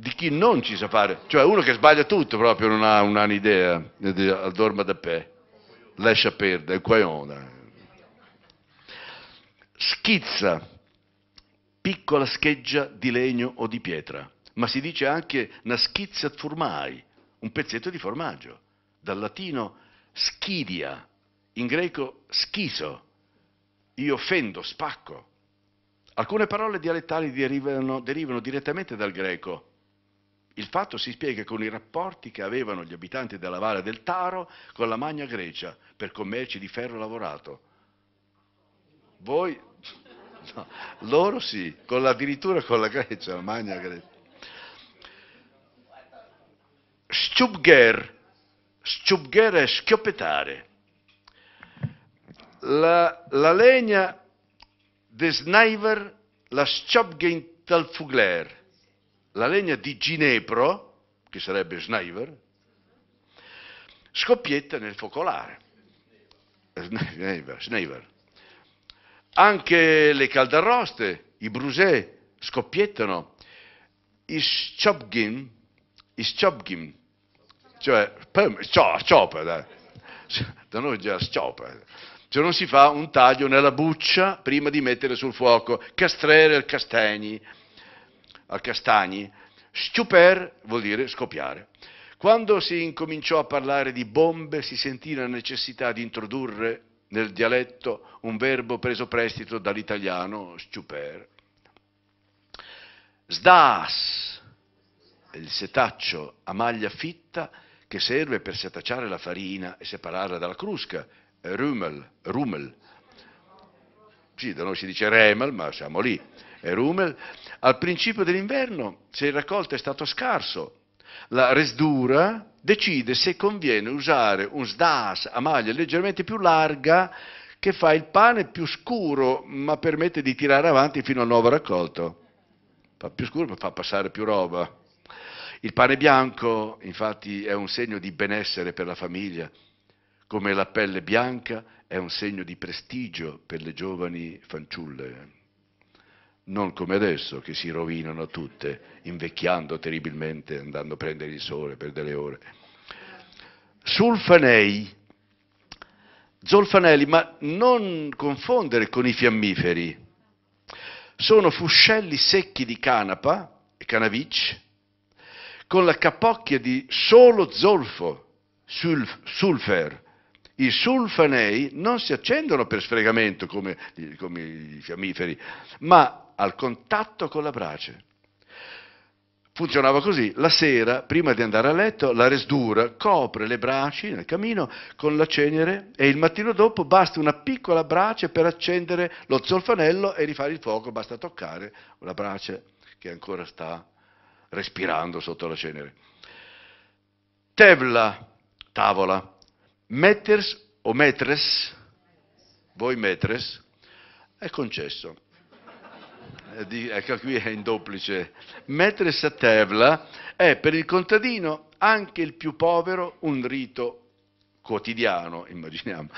di chi non ci sa fare, cioè uno che sbaglia tutto proprio, non ha un'idea, dorma da pè, lascia perdere, qua è onda. Schizza, piccola scheggia di legno o di pietra, ma si dice anche una schizza formai, un pezzetto di formaggio, dal latino schidia, in greco schiso, io fendo, spacco. Alcune parole dialettali derivano, derivano direttamente dal greco, il fatto si spiega con i rapporti che avevano gli abitanti della Valle del Taro con la Magna Grecia per commerci di ferro lavorato. Voi, no, loro sì, con la, addirittura con la Grecia, la Magna Grecia. Stubger, stubger è schioppetare. La, la legna desnaiver la schopgen tal fugler la legna di ginepro, che sarebbe Schneider, scoppietta nel focolare. Schneider, Sniver. Anche le caldarroste, i brusè scoppiettano. I sciobgin, cioè, sciopa, da noi già sciopa, cioè non si fa un taglio nella buccia prima di mettere sul fuoco, castrere il castagni, a Castagni, stuper vuol dire scoppiare. Quando si incominciò a parlare di bombe si sentì la necessità di introdurre nel dialetto un verbo preso prestito dall'italiano stuper. Sdas, il setaccio a maglia fitta che serve per setacciare la farina e separarla dalla crusca, rumel, rumel. Sì, da noi si dice remel, ma siamo lì e Rumel, al principio dell'inverno, se il raccolto è stato scarso, la resdura decide se conviene usare un sdas a maglia leggermente più larga che fa il pane più scuro ma permette di tirare avanti fino al nuovo raccolto. Fa più scuro ma fa passare più roba. Il pane bianco infatti è un segno di benessere per la famiglia, come la pelle bianca è un segno di prestigio per le giovani fanciulle non come adesso che si rovinano tutte, invecchiando terribilmente, andando a prendere il sole per delle ore. Sulfanei, zolfanelli, ma non confondere con i fiammiferi, sono fuscelli secchi di canapa canavic con la capocchia di solo zolfo, sulf, sulfer, i sulfanei non si accendono per sfregamento come, come, i fiammiferi, ma al contatto con la brace. Funzionava così, la sera, prima di andare a letto, la resdura copre le braci nel camino con la cenere e il mattino dopo basta una piccola brace per accendere lo zolfanello e rifare il fuoco, basta toccare la brace che ancora sta respirando sotto la cenere. Tevla, tavola, meters o metres, voi metres, è concesso. Eh, di, ecco qui è in duplice, mettere satevla è per il contadino, anche il più povero, un rito quotidiano, immaginiamo.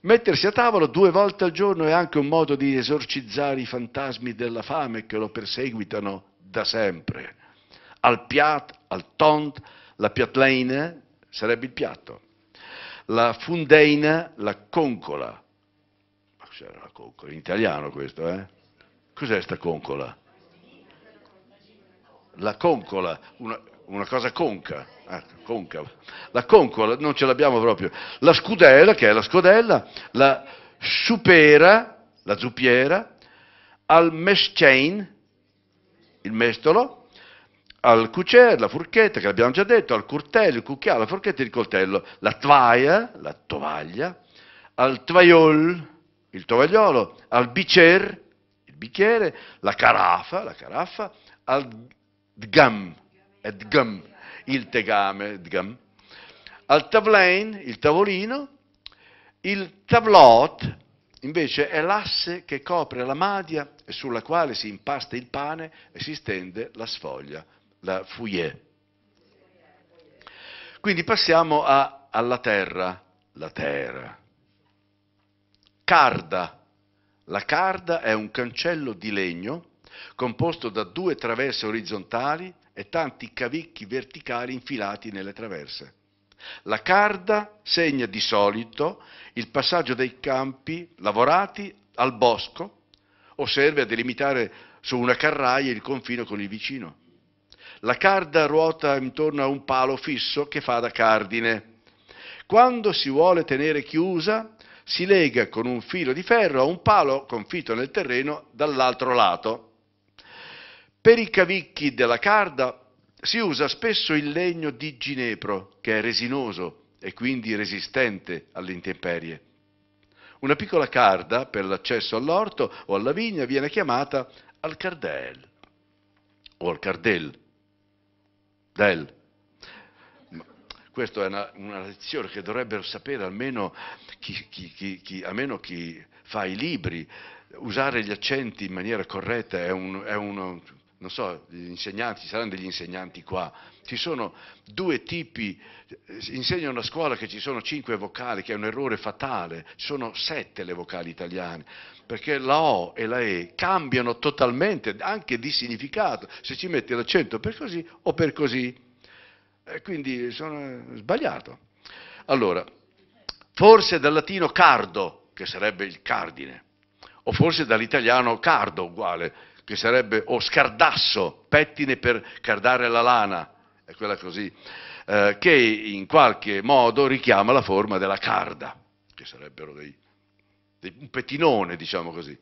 Mettersi a tavola due volte al giorno è anche un modo di esorcizzare i fantasmi della fame che lo perseguitano da sempre. Al piat, al tont, la piatleine sarebbe il piatto, la fundeina, la concola. Ma c'era la concola, in italiano questo, eh? Cos'è sta concola? La concola, una, una cosa conca, ah, concava. La concola non ce l'abbiamo proprio. La scudella, che è la scodella, la supera, la zuppiera, al meschain, il mestolo, al cucer, la forchetta, che l'abbiamo già detto, al curtello, il cucchiaio, la forchetta e il coltello, la tvaia, la tovaglia, al tvaiol, il tovagliolo, al bicer, bicchiere, la carafa, la caraffa, al dgam, dgam il tegame, dgam, al tavlain, il tavolino, il tablot invece è l'asse che copre la madia e sulla quale si impasta il pane e si stende la sfoglia, la fouillé. Quindi passiamo a, alla terra, la terra. Carda, la carda è un cancello di legno composto da due traverse orizzontali e tanti cavicchi verticali infilati nelle traverse. La carda segna di solito il passaggio dei campi lavorati al bosco o serve a delimitare su una carraia il confine con il vicino. La carda ruota intorno a un palo fisso che fa da cardine. Quando si vuole tenere chiusa, si lega con un filo di ferro a un palo confitto nel terreno dall'altro lato. Per i cavicchi della carda si usa spesso il legno di ginepro, che è resinoso e quindi resistente alle intemperie. Una piccola carda per l'accesso all'orto o alla vigna viene chiamata alcardel o al cardel. Del. Questa è una, una lezione che dovrebbero sapere almeno chi, chi, chi, almeno chi, fa i libri. Usare gli accenti in maniera corretta è, un, è uno, non so, gli insegnanti, saranno degli insegnanti qua, ci sono due tipi, eh, insegnano a scuola che ci sono cinque vocali, che è un errore fatale, sono sette le vocali italiane, perché la O e la E cambiano totalmente anche di significato, se ci metti l'accento per così o per così quindi sono sbagliato. Allora, forse dal latino cardo, che sarebbe il cardine, o forse dall'italiano cardo uguale, che sarebbe o scardasso, pettine per cardare la lana, è quella così, eh, che in qualche modo richiama la forma della carda, che sarebbero dei, dei, un pettinone, diciamo così.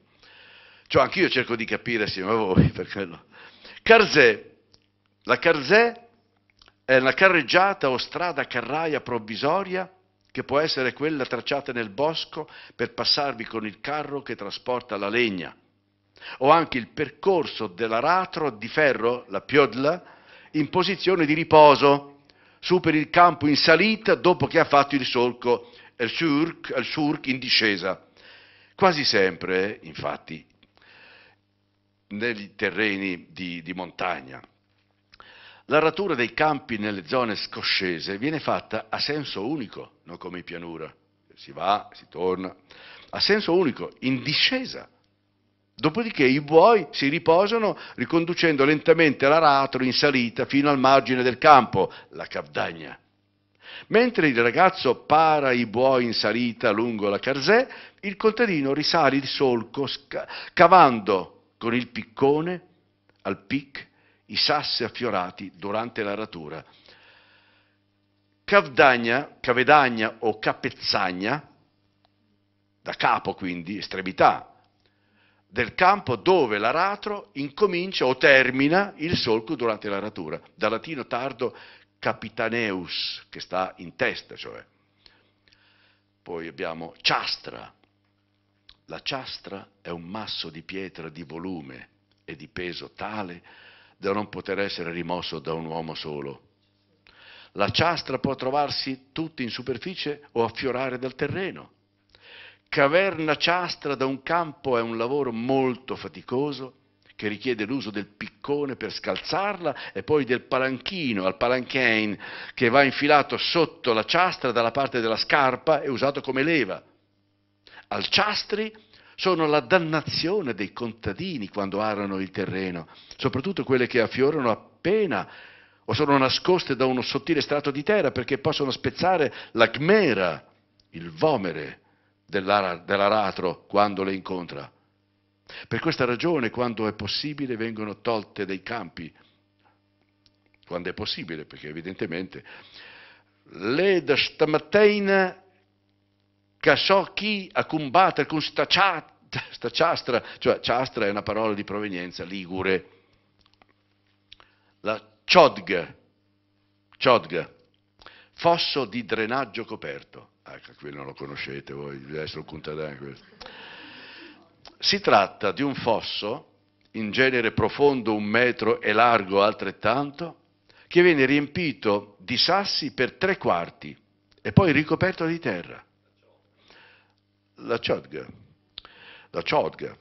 Cioè anch'io cerco di capire assieme a voi per quello. Carzè, la Carzè è una carreggiata o strada carraia provvisoria che può essere quella tracciata nel bosco per passarvi con il carro che trasporta la legna, o anche il percorso dell'aratro di ferro, la piodla, in posizione di riposo, su per il campo in salita dopo che ha fatto il solco, il surk, il surk in discesa. Quasi sempre, infatti, nei terreni di, di montagna. L'arratura dei campi nelle zone scoscese viene fatta a senso unico, non come in pianura. Si va, si torna. A senso unico, in discesa. Dopodiché i buoi si riposano riconducendo lentamente l'aratro in salita fino al margine del campo, la cavdagna. Mentre il ragazzo para i buoi in salita lungo la carzè, il contadino risale il solco cavando con il piccone al pic i sassi affiorati durante l'aratura. Cavdagna, cavedagna o capezzagna, da capo quindi, estremità, del campo dove l'aratro incomincia o termina il solco durante l'aratura, dal latino tardo capitaneus, che sta in testa, cioè. Poi abbiamo ciastra. La ciastra è un masso di pietra di volume e di peso tale da non poter essere rimosso da un uomo solo. La ciastra può trovarsi tutta in superficie o affiorare dal terreno. Caverna ciastra da un campo è un lavoro molto faticoso che richiede l'uso del piccone per scalzarla e poi del palanchino, al palanchain, che va infilato sotto la ciastra dalla parte della scarpa e usato come leva. Al ciastri sono la dannazione dei contadini quando arano il terreno, soprattutto quelle che affiorano appena o sono nascoste da uno sottile strato di terra perché possono spezzare la gmera, il vomere dell'aratro quando le incontra. Per questa ragione, quando è possibile, vengono tolte dai campi, quando è possibile, perché evidentemente le da stamattina Khashoggi a combattere con sta, ciastra, cioè ciastra è una parola di provenienza ligure, la ciodg, ciodg, fosso di drenaggio coperto. Ecco, qui non lo conoscete voi, deve essere un contadino questo. Si tratta di un fosso, in genere profondo un metro e largo altrettanto, che viene riempito di sassi per tre quarti e poi ricoperto di terra la Chodga. La Chodga.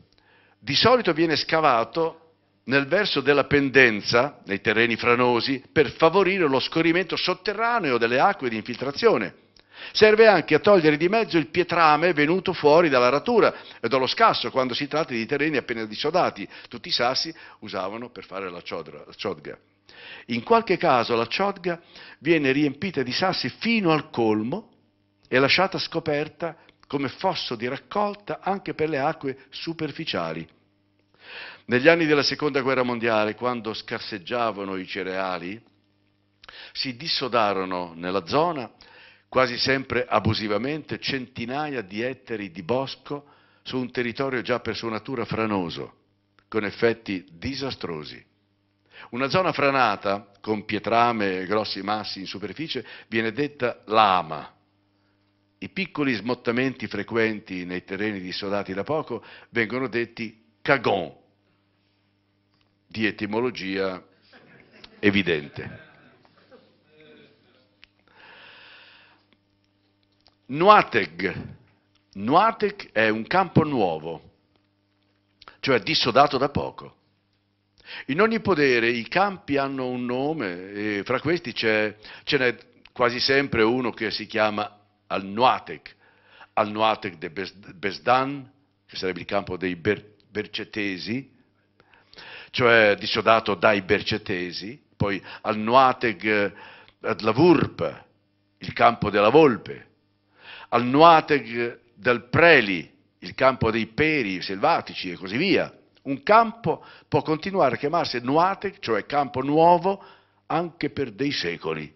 Di solito viene scavato nel verso della pendenza, nei terreni franosi, per favorire lo scorrimento sotterraneo delle acque di infiltrazione. Serve anche a togliere di mezzo il pietrame venuto fuori dalla ratura e dallo scasso quando si tratta di terreni appena dissodati. Tutti i sassi usavano per fare la, ciodra, la ciodga. In qualche caso la ciodga viene riempita di sassi fino al colmo e lasciata scoperta come fosso di raccolta anche per le acque superficiali. Negli anni della Seconda Guerra Mondiale, quando scarseggiavano i cereali, si dissodarono nella zona quasi sempre abusivamente centinaia di ettari di bosco su un territorio già per sua natura franoso, con effetti disastrosi. Una zona franata, con pietrame e grossi massi in superficie, viene detta lama i piccoli smottamenti frequenti nei terreni dissodati da poco vengono detti cagon, di etimologia evidente. Nuateg. Nuateg è un campo nuovo, cioè dissodato da poco. In ogni podere i campi hanno un nome e fra questi ce n'è quasi sempre uno che si chiama al Noatek, al Noatek de Besdan, che sarebbe il campo dei Ber Bercetesi, cioè dissodato dai Bercetesi, poi al Noateg eh, Dlavurp, il campo della volpe, al Noateg del Preli, il campo dei peri selvatici e così via. Un campo può continuare a chiamarsi Noateg, cioè campo nuovo, anche per dei secoli.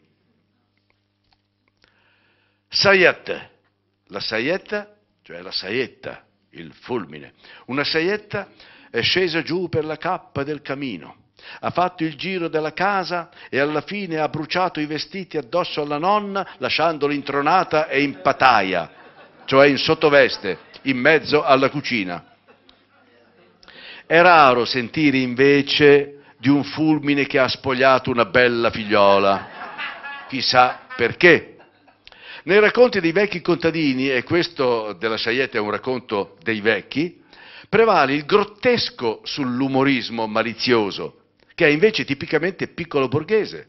Sayat, la saietta, cioè la saietta, il fulmine. Una saietta è scesa giù per la cappa del camino, ha fatto il giro della casa e alla fine ha bruciato i vestiti addosso alla nonna, lasciandola intronata e in pataia, cioè in sottoveste, in mezzo alla cucina. È raro sentire invece di un fulmine che ha spogliato una bella figliola. Chissà perché. Nei racconti dei vecchi contadini, e questo della Saiette è un racconto dei vecchi, prevale il grottesco sull'umorismo malizioso, che è invece tipicamente piccolo borghese.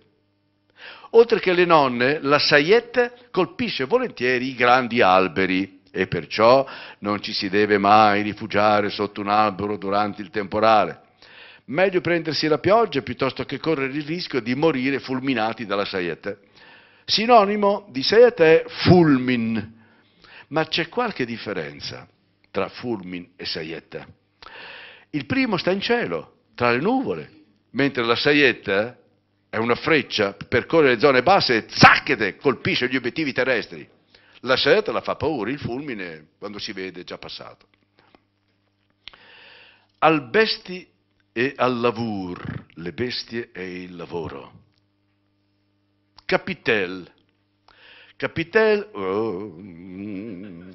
Oltre che le nonne, la Saiette colpisce volentieri i grandi alberi e perciò non ci si deve mai rifugiare sotto un albero durante il temporale. Meglio prendersi la pioggia piuttosto che correre il rischio di morire fulminati dalla saietta. Sinonimo di sete è fulmin, ma c'è qualche differenza tra fulmin e saietta. Il primo sta in cielo, tra le nuvole, mentre la saietta è una freccia, percorre le zone basse e zacchete colpisce gli obiettivi terrestri. La saietta la fa paura, il fulmine quando si vede è già passato. Al besti e al lavur, le bestie e il lavoro. Capitel. Capitel, oh, mm.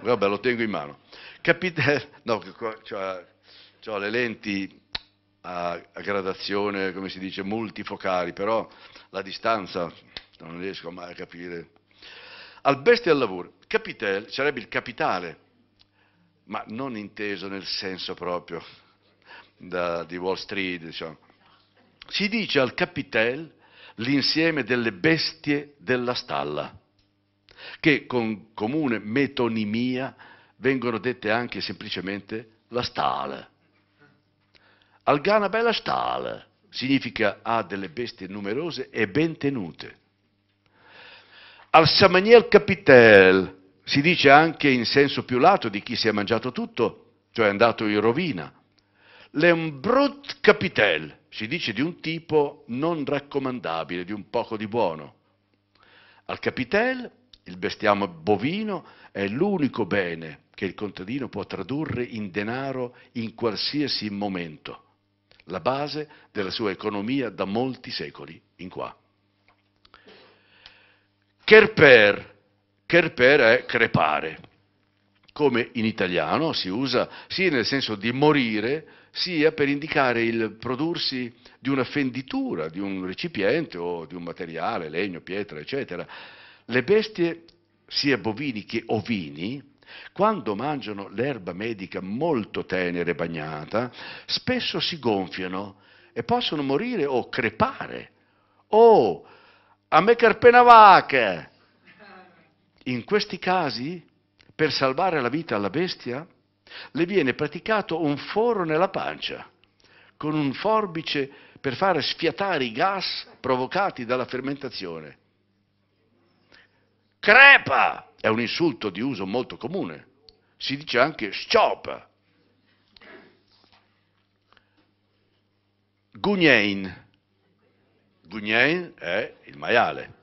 vabbè lo tengo in mano. Capitel, no, ho le lenti a, a, gradazione, come si dice, multifocali, però la distanza non riesco mai a capire. Al bestia al lavoro, Capitel sarebbe il capitale, ma non inteso nel senso proprio da, di Wall Street, diciamo. Si dice al Capitel l'insieme delle bestie della stalla, che con comune metonimia vengono dette anche semplicemente la stalla. Algana bella stalla significa ha delle bestie numerose e ben tenute. Al Samaniel Capitel si dice anche in senso più lato di chi si è mangiato tutto, cioè è andato in rovina. L'embrut Capitel si dice di un tipo non raccomandabile, di un poco di buono. Al capitel, il bestiame bovino è l'unico bene che il contadino può tradurre in denaro in qualsiasi momento, la base della sua economia da molti secoli in qua. Kerper, kerper è crepare, come in italiano si usa sia nel senso di morire, sia per indicare il prodursi di una fenditura, di un recipiente o di un materiale, legno, pietra, eccetera. Le bestie, sia bovini che ovini, quando mangiano l'erba medica molto tenera e bagnata, spesso si gonfiano e possono morire o crepare. Oh, a me carpena vacche! In questi casi, per salvare la vita alla bestia, le viene praticato un foro nella pancia con un forbice per fare sfiatare i gas provocati dalla fermentazione. Crepa è un insulto di uso molto comune, si dice anche sciop. Gugnein, Gugnein è il maiale.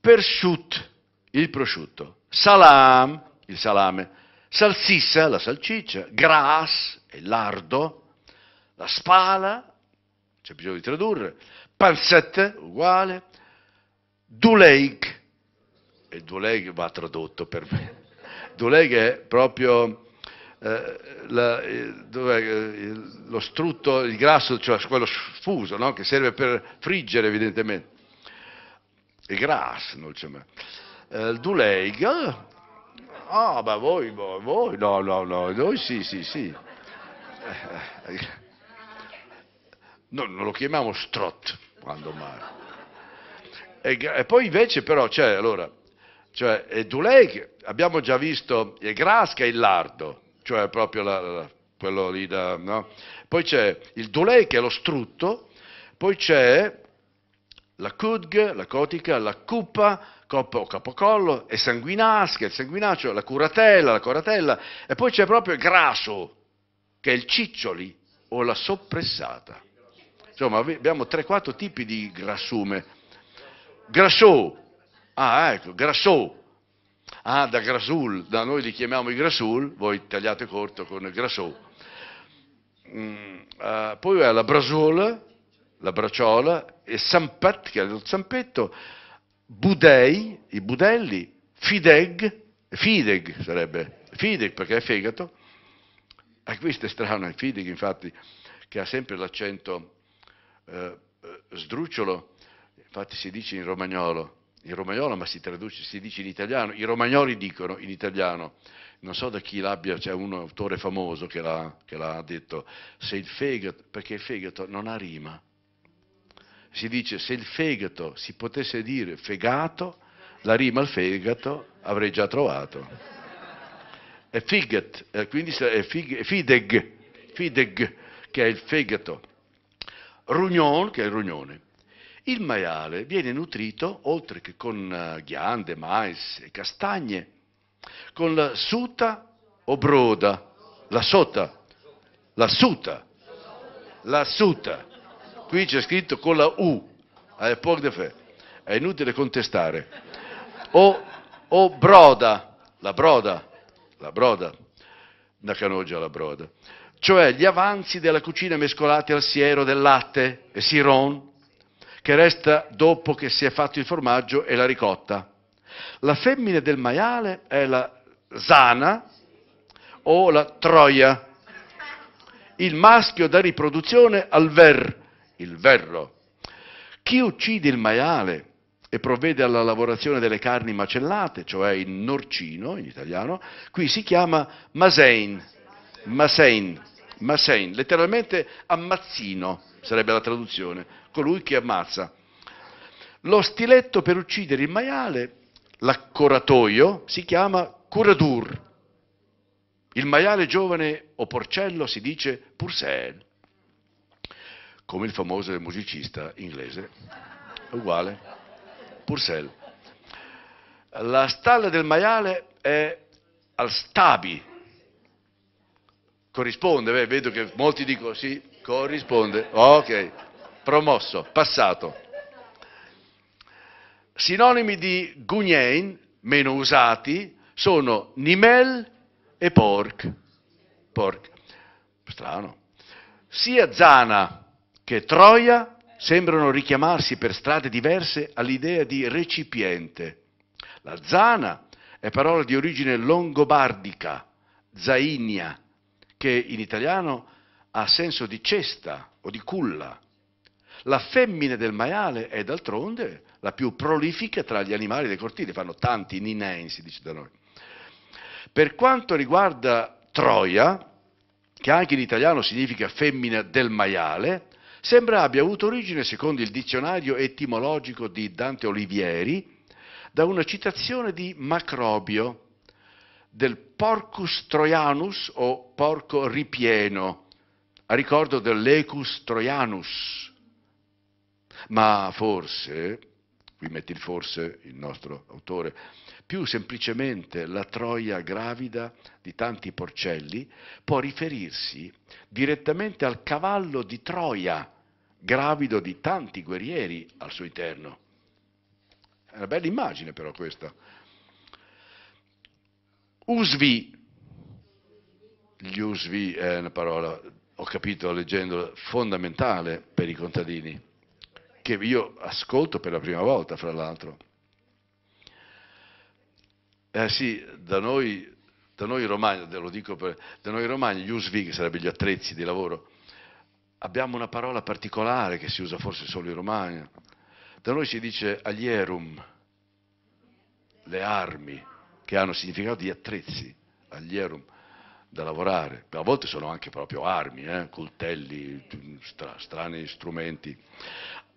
Persciut, il prosciutto. Salam, il salame salsissa, la salsiccia, gras, il lardo, la spala, c'è bisogno di tradurre, pansette, uguale, duleig, e duleig va tradotto per me, duleig è proprio eh, la, eh, il, eh, lo strutto, il grasso, cioè quello sfuso, no? che serve per friggere evidentemente, il gras, non c'è mai. Eh, il duleig, Ah, ma voi, voi, no, no, no, noi sì, sì, sì. No, non lo chiamiamo strot, quando mai. E, e poi invece però c'è, cioè, allora, cioè, e Dulei, abbiamo già visto, e Grasca e il Lardo, cioè proprio la, la, quello lì da, no? Poi c'è il Dulei che è lo strutto, poi c'è la Kudg, la Cotica, la Cupa, o capocollo, e sanguinasca, il sanguinaccio, la curatella, la coratella, e poi c'è proprio il grasso, che è il ciccioli o la soppressata. Insomma, abbiamo 3-4 tipi di grassume. Grasso, ah ecco, grassò, ah da grasul, da noi li chiamiamo i grasul, voi tagliate corto con il grasso. Mm, eh, poi è la brasola, la braciola, e sampet, che è lo zampetto, Budei, i Budelli, Fideg, Fideg sarebbe, Fideg perché è fegato, e ah, questo è strano, è Fideg infatti, che ha sempre l'accento eh, eh, sdrucciolo, infatti si dice in romagnolo, in romagnolo ma si traduce, si dice in italiano, i romagnoli dicono in italiano, non so da chi l'abbia, c'è un autore famoso che l'ha, che l'ha detto, se il fegato, perché il fegato non ha rima, si dice se il fegato si potesse dire fegato, la rima al fegato avrei già trovato. È figet, eh, quindi è fig, fideg, fideg, che è il fegato. Rugnon, che è il rugnone. Il maiale viene nutrito, oltre che con eh, ghiande, mais e castagne, con la suta o broda, la sota, la suta, la suta. Qui c'è scritto con la U, a eh, Port de Fe. È inutile contestare. O, o broda, la broda, la broda, una canoggia la broda. Cioè gli avanzi della cucina mescolati al siero del latte e siron, che resta dopo che si è fatto il formaggio e la ricotta. La femmina del maiale è la zana o la troia. Il maschio da riproduzione al ver, il verro. Chi uccide il maiale e provvede alla lavorazione delle carni macellate, cioè il norcino in italiano, qui si chiama masein, masein, masein, letteralmente ammazzino sarebbe la traduzione, colui che ammazza. Lo stiletto per uccidere il maiale, l'accoratoio, si chiama curadur. Il maiale giovane o porcello si dice pursel come il famoso musicista inglese, uguale, Purcell. La stalla del maiale è al stabi, corrisponde, beh, vedo che molti dicono sì, corrisponde, ok, promosso, passato. Sinonimi di Gugnein, meno usati, sono Nimel e Pork. Pork. Strano. Sia Zana che Troia sembrano richiamarsi per strade diverse all'idea di recipiente. La zana è parola di origine longobardica, zainia, che in italiano ha senso di cesta o di culla. La femmina del maiale è d'altronde la più prolifica tra gli animali del cortile, fanno tanti ninain, si dice da noi. Per quanto riguarda Troia, che anche in italiano significa femmina del maiale, sembra abbia avuto origine, secondo il dizionario etimologico di Dante Olivieri, da una citazione di Macrobio del Porcus Troianus o porco ripieno, a ricordo dell'Ecus Troianus. Ma forse, qui metti il forse il nostro autore, più semplicemente la troia gravida di tanti porcelli, può riferirsi direttamente al cavallo di Troia, gravido di tanti guerrieri al suo interno. È una bella immagine però questa. Usvi, gli usvi è una parola, ho capito leggendo, fondamentale per i contadini, che io ascolto per la prima volta, fra l'altro eh sì, da noi, da noi romani, lo dico per, da noi romani, gli usvi, che sarebbero gli attrezzi di lavoro, abbiamo una parola particolare che si usa forse solo in Romagna. Da noi si dice aglierum, le armi, che hanno significato di attrezzi, aglierum, da lavorare. A volte sono anche proprio armi, eh? coltelli, stra, strani strumenti.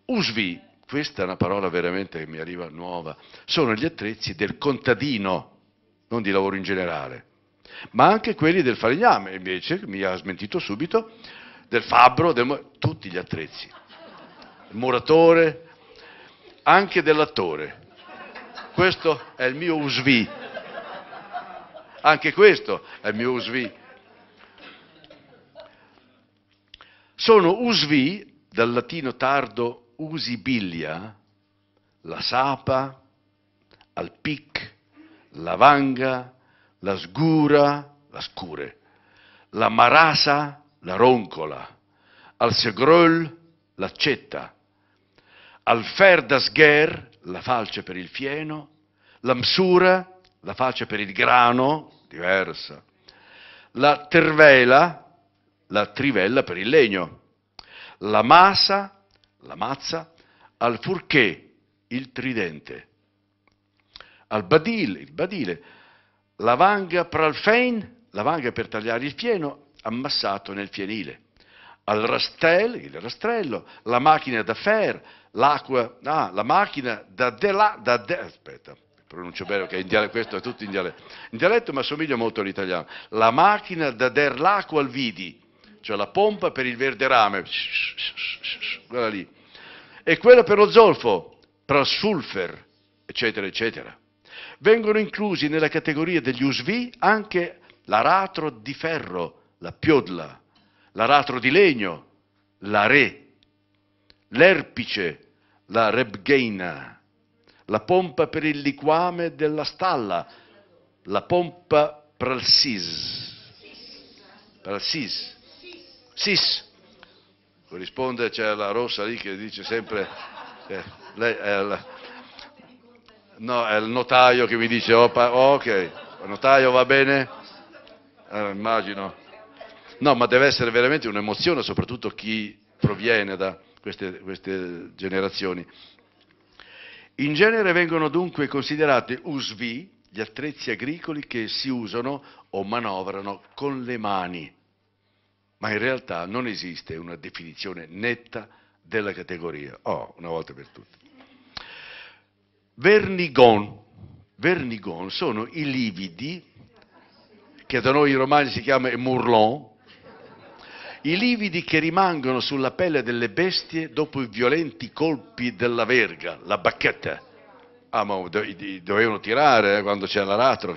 Usvi questa è una parola veramente che mi arriva nuova, sono gli attrezzi del contadino, non di lavoro in generale, ma anche quelli del falegname, invece, mi ha smentito subito, del fabbro, del, tutti gli attrezzi, il muratore, anche dell'attore. Questo è il mio usvi, anche questo è il mio usvi. Sono usvi, dal latino tardo usibilia, la Sapa, al pic, la Vanga, la Sgura, la Scure, la Marasa, la Roncola, al Segrol, l'accetta, al Ferdasger, la falce per il fieno, la Msura, la falce per il grano, diversa, la Tervela, la trivella per il legno, la Masa, la mazza, al furché, il tridente, al badil, il badile, la vanga pralfein, la vanga per tagliare il fieno, ammassato nel fienile, al rastel, il rastrello, la macchina da fer, l'acqua, ah, la macchina da dela, da de, aspetta, pronuncio bene che okay, questo è tutto in dialetto, in dialetto ma somiglia molto all'italiano, la macchina da der l'acqua al vidi, cioè la pompa per il verderame, quella lì, e quella per lo zolfo, prasulfer, eccetera, eccetera. Vengono inclusi nella categoria degli usvi anche l'aratro di ferro, la piodla, l'aratro di legno, la re, l'erpice, la rebgheina, la pompa per il liquame della stalla, la pompa pralsis, pralsis, sis, corrisponde, c'è la rossa lì che dice sempre, eh, lei è il, no, è il notaio che mi dice, oh, ok, il notaio va bene? Eh, immagino. No, ma deve essere veramente un'emozione, soprattutto chi proviene da queste, queste generazioni. In genere vengono dunque considerate usvi gli attrezzi agricoli che si usano o manovrano con le mani ma in realtà non esiste una definizione netta della categoria. Oh, una volta per tutte. Vernigon. Vernigon sono i lividi, che da noi in romani si chiama Mourlon, i lividi che rimangono sulla pelle delle bestie dopo i violenti colpi della verga, la bacchetta. Ah, ma dovevano tirare eh, quando c'era l'aratro.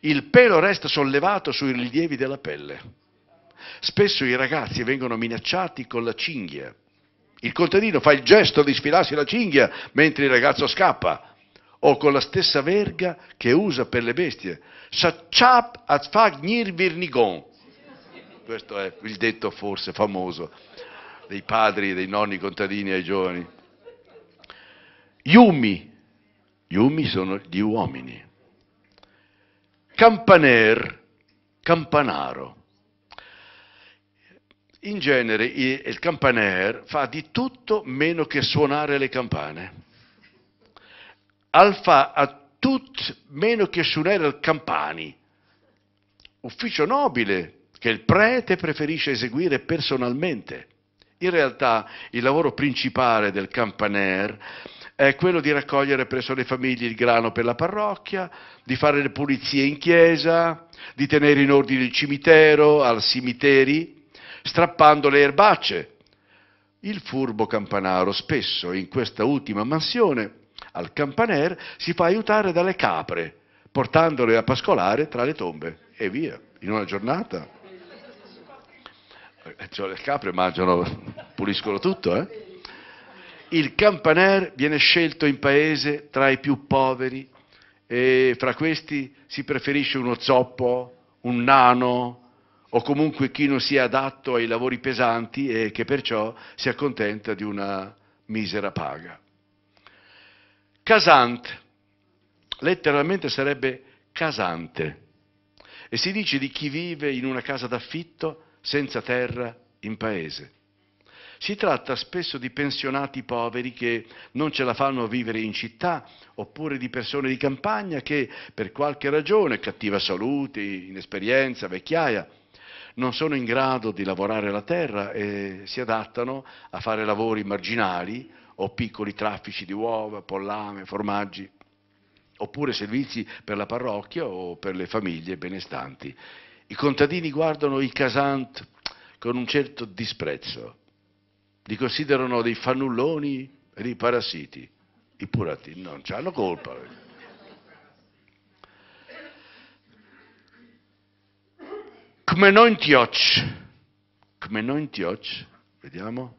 Il pelo resta sollevato sui rilievi della pelle Spesso i ragazzi vengono minacciati con la cinghia. Il contadino fa il gesto di sfilarsi la cinghia mentre il ragazzo scappa, o con la stessa verga che usa per le bestie. Sacciap atfagnir virnigon. Questo è il detto forse famoso dei padri, e dei nonni contadini ai giovani. Yumi, yumi sono gli uomini. Campaner, campanaro in genere il campaner fa di tutto meno che suonare le campane. Al fa a tutto meno che suonare il campani, ufficio nobile che il prete preferisce eseguire personalmente. In realtà il lavoro principale del campaner è quello di raccogliere presso le famiglie il grano per la parrocchia, di fare le pulizie in chiesa, di tenere in ordine il cimitero, al cimiteri, strappando le erbacce. Il furbo campanaro spesso in questa ultima mansione al campaner si fa aiutare dalle capre, portandole a pascolare tra le tombe e via, in una giornata. Eh, cioè, le capre mangiano, puliscono tutto, eh? Il campaner viene scelto in paese tra i più poveri e fra questi si preferisce uno zoppo, un nano, o comunque chi non sia adatto ai lavori pesanti e che perciò si accontenta di una misera paga. Casant, letteralmente sarebbe casante, e si dice di chi vive in una casa d'affitto senza terra in paese. Si tratta spesso di pensionati poveri che non ce la fanno a vivere in città, oppure di persone di campagna che per qualche ragione, cattiva salute, inesperienza, vecchiaia, non sono in grado di lavorare la terra e si adattano a fare lavori marginali o piccoli traffici di uova, pollame, formaggi, oppure servizi per la parrocchia o per le famiglie benestanti. I contadini guardano i casant con un certo disprezzo, li considerano dei fannulloni e dei parassiti. I purati non hanno colpa. Kmenontiotch. Kmenontiotch, vediamo.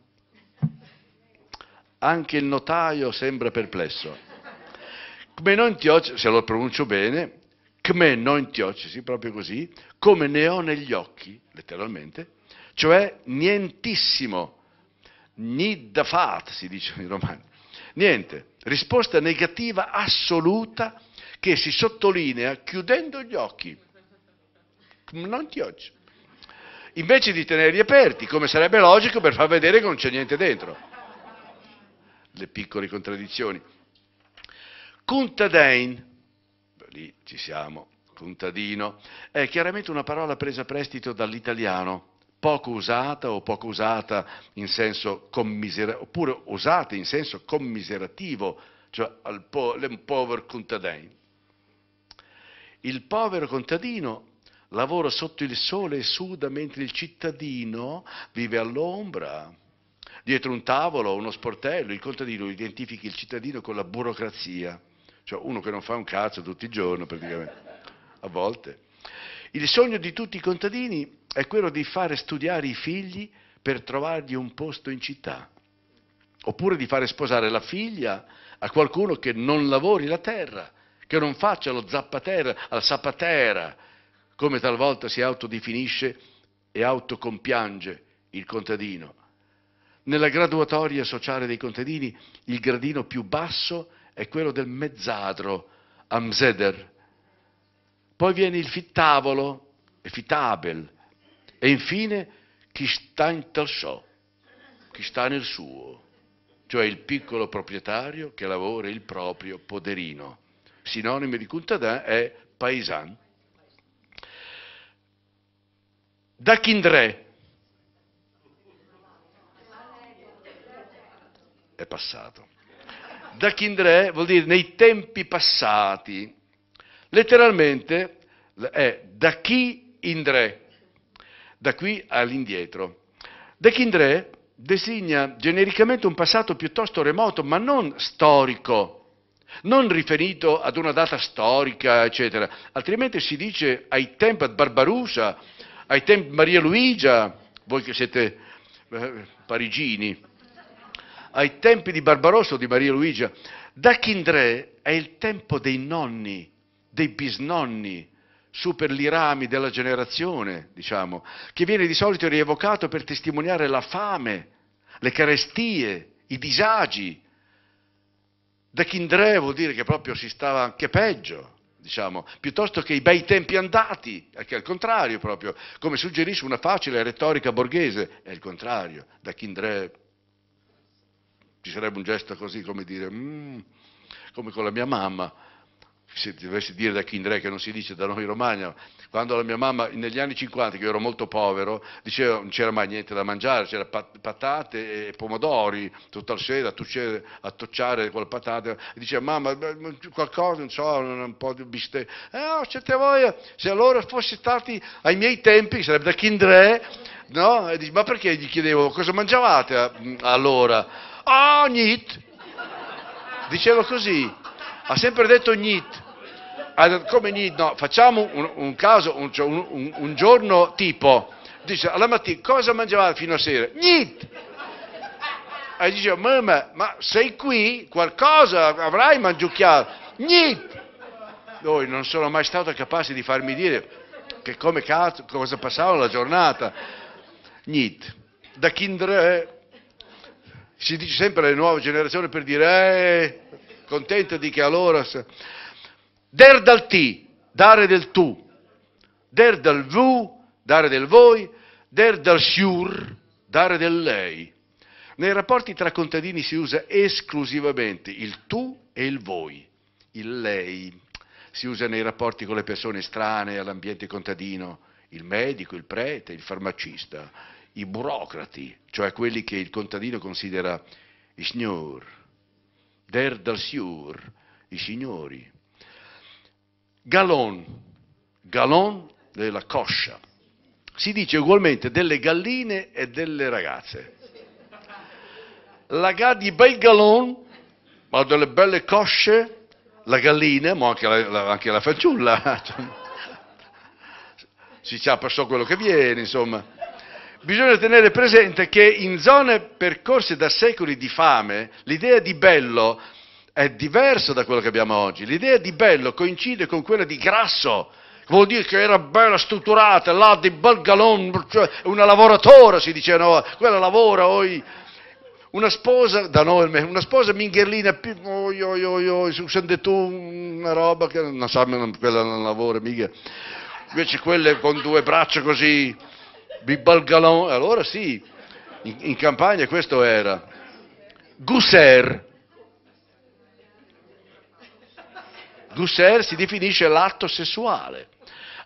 Anche il notaio sembra perplesso. Kmenontiotch, se lo pronuncio bene, Kmenontiotch, sì, proprio così, come ne ho negli occhi, letteralmente, cioè nientissimo, Niddafat, si dice in romano. Niente, risposta negativa assoluta che si sottolinea chiudendo gli occhi non ti oggi. Invece di tenerli aperti, come sarebbe logico per far vedere che non c'è niente dentro. Le piccole contraddizioni. Contadain, lì ci siamo, contadino, è chiaramente una parola presa a prestito dall'italiano, poco usata o poco usata in senso commiserativo, oppure usata in senso commiserativo, cioè al po- povero contadino. Il povero contadino lavora sotto il sole e suda mentre il cittadino vive all'ombra. Dietro un tavolo, o uno sportello, il contadino identifichi il cittadino con la burocrazia, cioè uno che non fa un cazzo tutti i giorni praticamente, a volte. Il sogno di tutti i contadini è quello di fare studiare i figli per trovargli un posto in città, oppure di fare sposare la figlia a qualcuno che non lavori la terra, che non faccia lo zappatera, la sapatera, come talvolta si autodefinisce e autocompiange il contadino. Nella graduatoria sociale dei contadini il gradino più basso è quello del mezzadro, amzeder. Poi viene il fittavolo, e fittabel, e infine chi sta in tal show, chi sta nel suo, cioè il piccolo proprietario che lavora il proprio poderino. Sinonimo di contadin è paesan. da Kindré. È passato. Da Kindré vuol dire nei tempi passati. Letteralmente è da chi indré, da qui all'indietro. Da Kindré designa genericamente un passato piuttosto remoto, ma non storico, non riferito ad una data storica, eccetera. Altrimenti si dice ai tempi ad Barbarusa, ai tempi Maria Luigia, voi che siete eh, parigini, ai tempi di Barbarossa o di Maria Luigia, da Chindré è il tempo dei nonni, dei bisnonni, su per gli rami della generazione, diciamo, che viene di solito rievocato per testimoniare la fame, le carestie, i disagi. Da Chindré vuol dire che proprio si stava anche peggio diciamo, piuttosto che i bei tempi andati, che è il contrario proprio, come suggerisce una facile retorica borghese, è il contrario, da Kindré ci sarebbe un gesto così come dire, mm, come con la mia mamma, se dovessi dire da chi che non si dice da noi in Romagna, quando la mia mamma negli anni 50, che io ero molto povero, diceva non c'era mai niente da mangiare, c'era patate e pomodori tutta la sera a tocciare con le patate, diceva mamma qualcosa, non so, un po' di bistecca, eh, oh, siete voi, se allora fossi stati ai miei tempi, sarebbe da Kindre, no? E dice, ma perché gli chiedevo cosa mangiavate allora? Ah, oh, nit! Diceva così, ha sempre detto nit come khomeini no, facciamo un, un caso, cioè, un, un, un, giorno tipo, dice alla mattina cosa mangiavate fino a sera? Niente! E dice, mamma, ma sei qui? Qualcosa avrai mangiucchiato? Niente! Noi non sono mai stato capace di farmi dire che come cazzo, cosa passava la giornata. Niente. Da Kindre si dice sempre alle nuove generazioni per dire, eh, contenta di che allora... Der dal ti, dare del tu. Der dal vu, dare del voi. Der dal siur, dare del lei. Nei rapporti tra contadini si usa esclusivamente il tu e il voi, il lei. Si usa nei rapporti con le persone strane all'ambiente contadino, il medico, il prete, il farmacista, i burocrati, cioè quelli che il contadino considera i signor, der dal siur, i signori galon, galon della coscia. Si dice ugualmente delle galline e delle ragazze. La gà di bel galon, ma delle belle cosce, la gallina, ma anche la, la, anche la fanciulla. si sa per so quello che viene, insomma. Bisogna tenere presente che in zone percorse da secoli di fame, l'idea di bello è diversa da quello che abbiamo oggi. L'idea di bello coincide con quella di grasso, vuol dire che era bella strutturata, là di bel galon, cioè una lavoratora si diceva, no, quella lavora, oi. Una sposa, da noi, una sposa mingherlina, oi, oi, oi, oi, sente tu una roba che non sa, quella non lavora mica. Invece quelle con due braccia così, di bel galon, allora sì, in, in campagna questo era. Gusser, Gusser si definisce l'atto sessuale.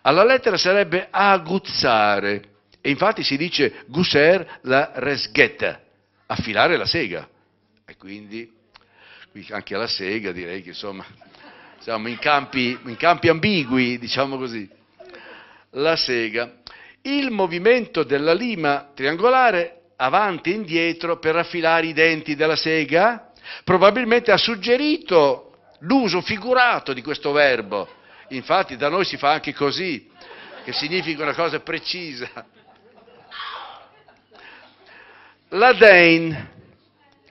Alla lettera sarebbe aguzzare, e infatti si dice Gusser la resghetta, affilare la sega. E quindi, qui anche la sega direi che insomma, siamo in campi, in campi ambigui, diciamo così. La sega. Il movimento della lima triangolare avanti e indietro per affilare i denti della sega probabilmente ha suggerito l'uso figurato di questo verbo. Infatti da noi si fa anche così, che significa una cosa precisa. La Dein,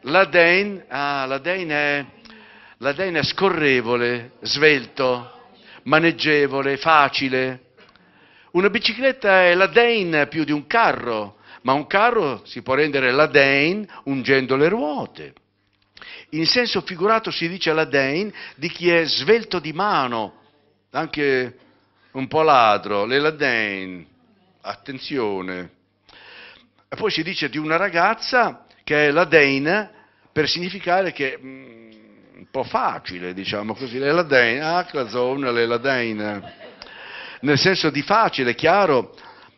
la Dein, ah, la Dein è, la Dein è scorrevole, svelto, maneggevole, facile. Una bicicletta è la Dein più di un carro, ma un carro si può rendere la Dein ungendo le ruote. In senso figurato si dice alla Dain di chi è svelto di mano, anche un po' ladro, le Ladain, attenzione. E poi si dice di una ragazza che è la Ladain per significare che è mm, un po' facile, diciamo così, le Ladain, ah, la zona, le Ladain, nel senso di facile, chiaro,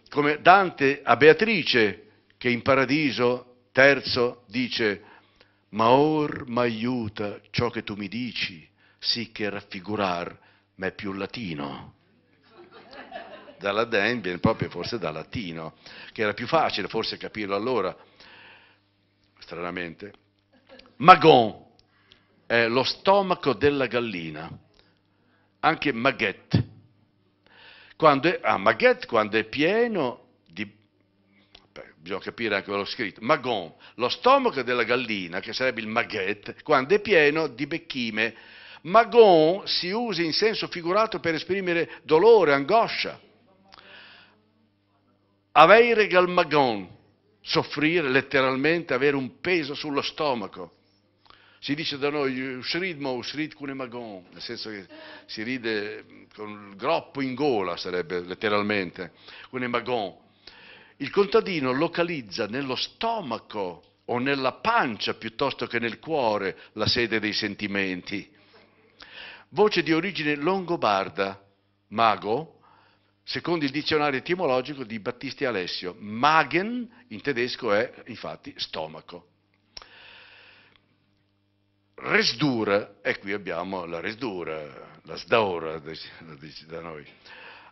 come Dante a Beatrice che in paradiso terzo dice ma or m'aiuta ciò che tu mi dici, sì che raffigurar m'è più latino. Dalla den viene proprio forse dal latino, che era più facile forse capirlo allora, stranamente. Magon è lo stomaco della gallina, anche maguette. Quando è, ah, maguette quando è pieno bisogna capire anche quello scritto, magon, lo stomaco della gallina, che sarebbe il maghet, quando è pieno di becchime. Magon si usa in senso figurato per esprimere dolore, angoscia. Aveire gal magon, soffrire letteralmente, avere un peso sullo stomaco. Si dice da noi, usrid mo, usrid cune magon, nel senso che si ride con il groppo in gola, sarebbe letteralmente, cune magon il contadino localizza nello stomaco o nella pancia piuttosto che nel cuore la sede dei sentimenti. Voce di origine longobarda, mago, secondo il dizionario etimologico di Battisti Alessio. Magen in tedesco è infatti stomaco. Resdura, e qui abbiamo la resdura, la sdaura da noi.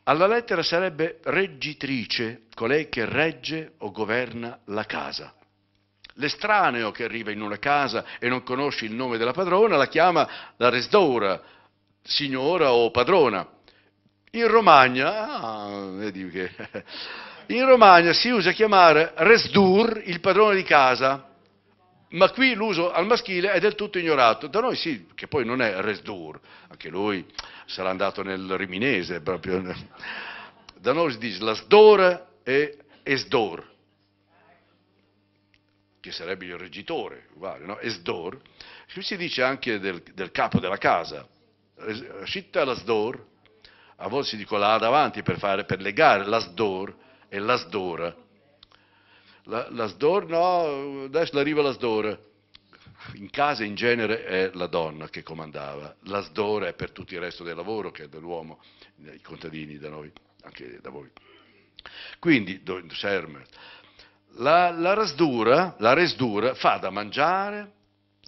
Alla lettera sarebbe reggitrice, colei che regge o governa la casa. L'estraneo che arriva in una casa e non conosce il nome della padrona la chiama la resdora, signora o padrona. In Romagna, ah, che... In Romagna si usa chiamare resdur il padrone di casa ma qui l'uso al maschile è del tutto ignorato. Da noi sì, che poi non è resdur, anche lui sarà andato nel riminese proprio. Da noi si dice lasdor e esdor, che sarebbe il regitore, uguale, no? Esdor. Qui si dice anche del, del capo della casa, scitta lasdor, a volte si dicono la davanti per, fare, per legare lasdor e la la, la sdor, no, adesso arriva la sdor. In casa in genere è la donna che comandava, la sdor è per tutto il resto del lavoro che è dell'uomo, i contadini da noi, anche da voi. Quindi, do, serme, la, la, rasdura, la resdura fa da mangiare,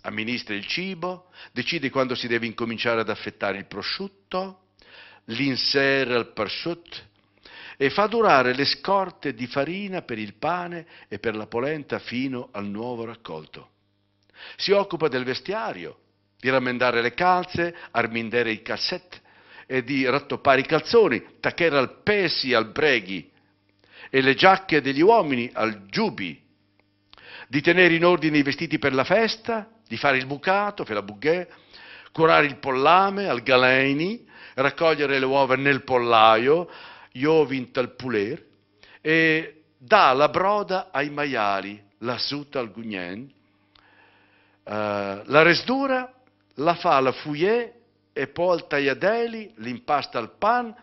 amministra il cibo, decide quando si deve incominciare ad affettare il prosciutto, l'insera al prosciutto, e fa durare le scorte di farina per il pane e per la polenta fino al nuovo raccolto. Si occupa del vestiario, di rammendare le calze, armindere i cassetti e di rattoppare i calzoni, tacchere al pesi al breghi e le giacche degli uomini al giubi, di tenere in ordine i vestiti per la festa, di fare il bucato, fe la bouguet, curare il pollame al galeni, raccogliere le uova nel pollaio, Jovint al Puler, e dà la broda ai maiali, la suta al Gugnen. Uh, eh, la resdura la fa alla Fouillé e poi al Tagliadeli, l'impasta al pan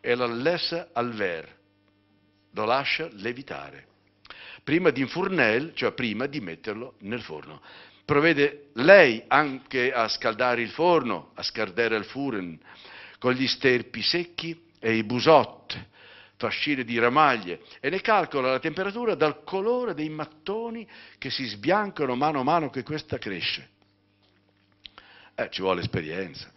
e la lessa al ver. Lo lascia levitare prima di infornel, cioè prima di metterlo nel forno. Provvede lei anche a scaldare il forno, a scardare il furen, con gli sterpi secchi e i busotte, fascine di ramaglie, e ne calcola la temperatura dal colore dei mattoni che si sbiancano mano a mano che questa cresce. Eh, ci vuole esperienza.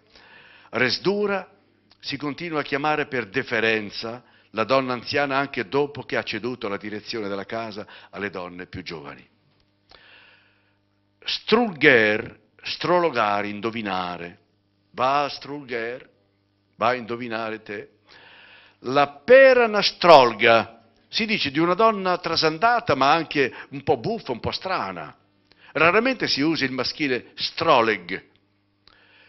Resdura si continua a chiamare per deferenza la donna anziana anche dopo che ha ceduto la direzione della casa alle donne più giovani. Strugger, strologare, indovinare. Va a Strugger, va a indovinare te la peranastrolga, si dice di una donna trasandata ma anche un po' buffa, un po' strana. Raramente si usa il maschile stroleg.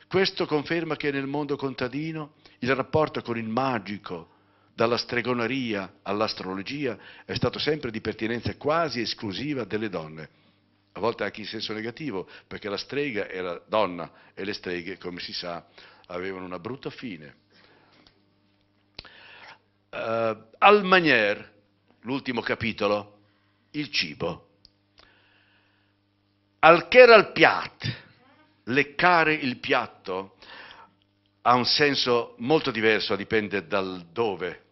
Questo conferma che nel mondo contadino il rapporto con il magico, dalla stregoneria all'astrologia, è stato sempre di pertinenza quasi esclusiva delle donne, a volte anche in senso negativo, perché la strega era donna e le streghe, come si sa, avevano una brutta fine eh, Al-Manier, l'ultimo capitolo, il cibo. Alcher al piat, leccare il piatto, ha un senso molto diverso, dipende dal dove.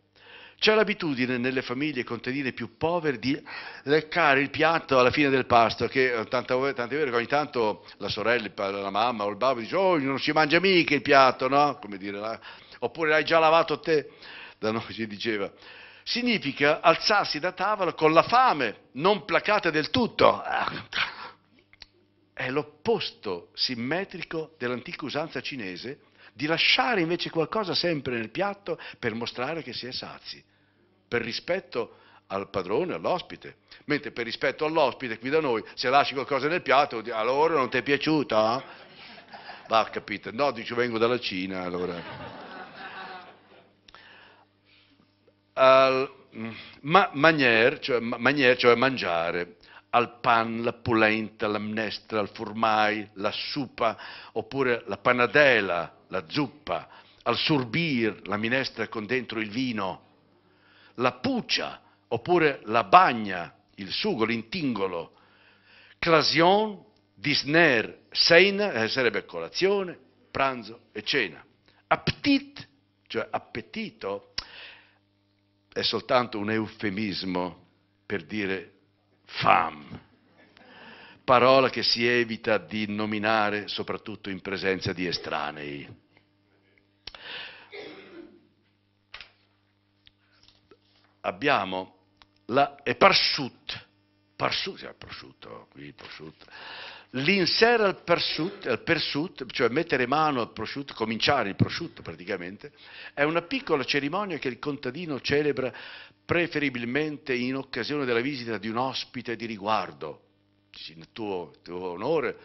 C'è l'abitudine nelle famiglie contadine più povere di leccare il piatto alla fine del pasto, che tanto, è vero che ogni tanto la sorella, la mamma o il babbo dice oh non si mangia mica il piatto, no? Come dire, oppure l'hai già lavato te da noi si diceva, significa alzarsi da tavola con la fame, non placata del tutto. È l'opposto simmetrico dell'antica usanza cinese di lasciare invece qualcosa sempre nel piatto per mostrare che si è sazi, per rispetto al padrone, all'ospite. Mentre per rispetto all'ospite qui da noi, se lasci qualcosa nel piatto, allora non ti è piaciuta? Va, capite? No, dice vengo dalla Cina, allora... al mm, ma, manier, cioè, manier, cioè mangiare, al pan, la pulenta, la minestra, il formai, la supa, oppure la panadella, la zuppa, al sorbir, la minestra con dentro il vino, la puccia, oppure la bagna, il sugo, l'intingolo, clasion, disner, cena, eh, sarebbe colazione, pranzo e cena, aptit, cioè appetito, è soltanto un eufemismo per dire fam, parola che si evita di nominare soprattutto in presenza di estranei. Abbiamo la e parsut, parsut, cioè prosciutto, qui prosciutto l'insere al pursuit, al pursuit, cioè mettere mano al prosciutto, cominciare il prosciutto praticamente, è una piccola cerimonia che il contadino celebra preferibilmente in occasione della visita di un ospite di riguardo. Il tuo, tuo onore,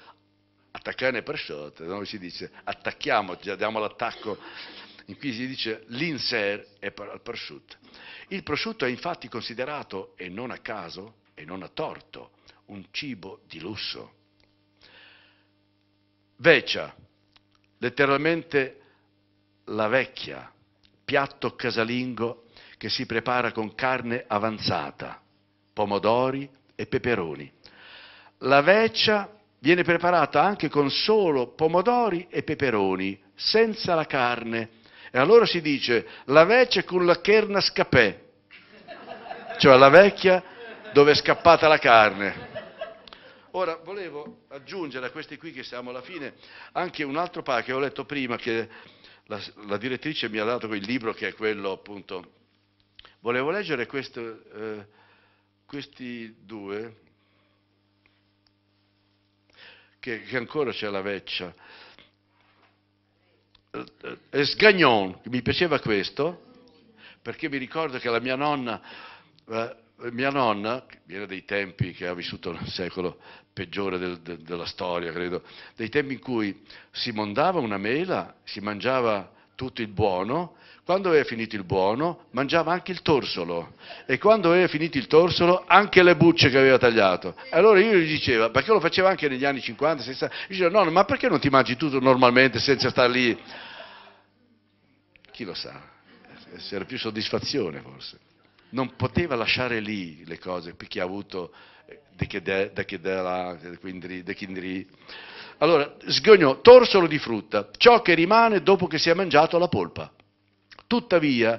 attaccare il prosciutto, no? si dice attacchiamo, diamo l'attacco. In cui si dice l'inser è al prosciutto. Il prosciutto è infatti considerato, e non a caso, e non a torto, un cibo di lusso. Veccia, letteralmente la vecchia, piatto casalingo che si prepara con carne avanzata, pomodori e peperoni. La veccia viene preparata anche con solo pomodori e peperoni, senza la carne. E allora si dice la vecchia con la cherna scappè, cioè la vecchia dove è scappata la carne. Ora, volevo aggiungere a questi qui che siamo alla fine anche un altro paio che ho letto prima, che la, la direttrice mi ha dato quel libro che è quello appunto... Volevo leggere questo, eh, questi due, che, che ancora c'è la veccia. Eh, eh, Sgagnon, mi piaceva questo, perché mi ricordo che la mia nonna, eh, mia nonna, che era dei tempi che ha vissuto nel secolo peggiore del, de, della storia, credo, dei tempi in cui si mondava una mela, si mangiava tutto il buono, quando aveva finito il buono mangiava anche il torsolo e quando aveva finito il torsolo anche le bucce che aveva tagliato. E allora io gli dicevo, perché lo faceva anche negli anni 50, 60, gli dicevo no, ma perché non ti mangi tutto normalmente senza stare lì? Chi lo sa, c'era più soddisfazione forse. Non poteva lasciare lì le cose perché ha avuto di chi de, de chi de la, quindi, de chi allora, sgognò, torsolo di frutta, ciò che rimane dopo che si è mangiato la polpa. Tuttavia,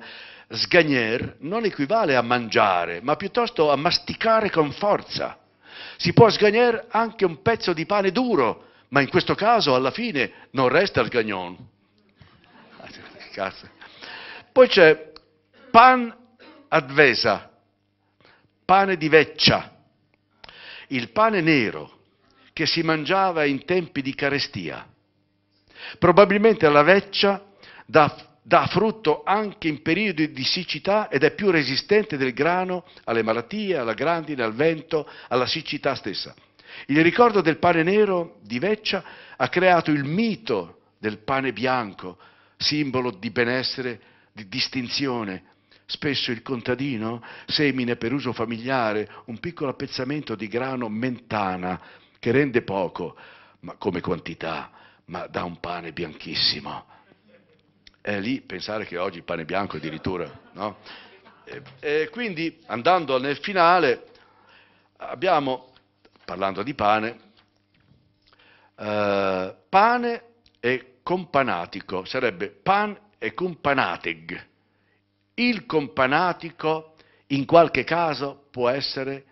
sgagner non equivale a mangiare, ma piuttosto a masticare con forza. Si può sgagner anche un pezzo di pane duro, ma in questo caso alla fine non resta sgagnon. Poi c'è pan advesa, pane di veccia il pane nero che si mangiava in tempi di carestia. Probabilmente la veccia dà, dà frutto anche in periodi di siccità ed è più resistente del grano alle malattie, alla grandine, al vento, alla siccità stessa. Il ricordo del pane nero di veccia ha creato il mito del pane bianco, simbolo di benessere, di distinzione, Spesso il contadino semina per uso familiare un piccolo appezzamento di grano mentana, che rende poco ma come quantità, ma dà un pane bianchissimo. È lì pensare che oggi il pane bianco addirittura, no? E, e quindi andando nel finale abbiamo, parlando di pane, eh, pane e companatico, sarebbe pan e companateg. Il companatico in qualche caso può essere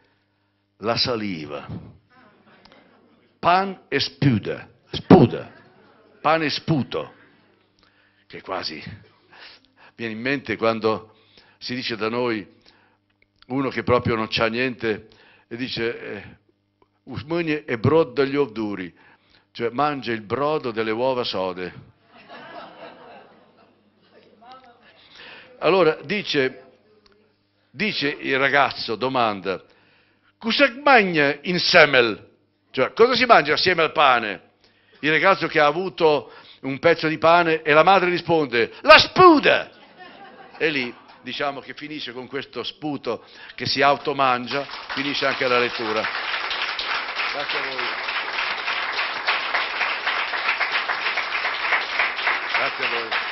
la saliva. Pan e spuda, spuda, pan e sputo, che quasi viene in mente quando si dice da noi uno che proprio non c'ha niente e dice eh, usmuni e brod dagli ovduri, cioè mangia il brodo delle uova sode. Allora dice, dice il ragazzo, domanda, cosa mangia in semel? Cioè, cosa si mangia assieme al pane? Il ragazzo che ha avuto un pezzo di pane e la madre risponde, la spuda! E lì diciamo che finisce con questo sputo che si automangia, finisce anche la lettura. Grazie a voi. Grazie a voi.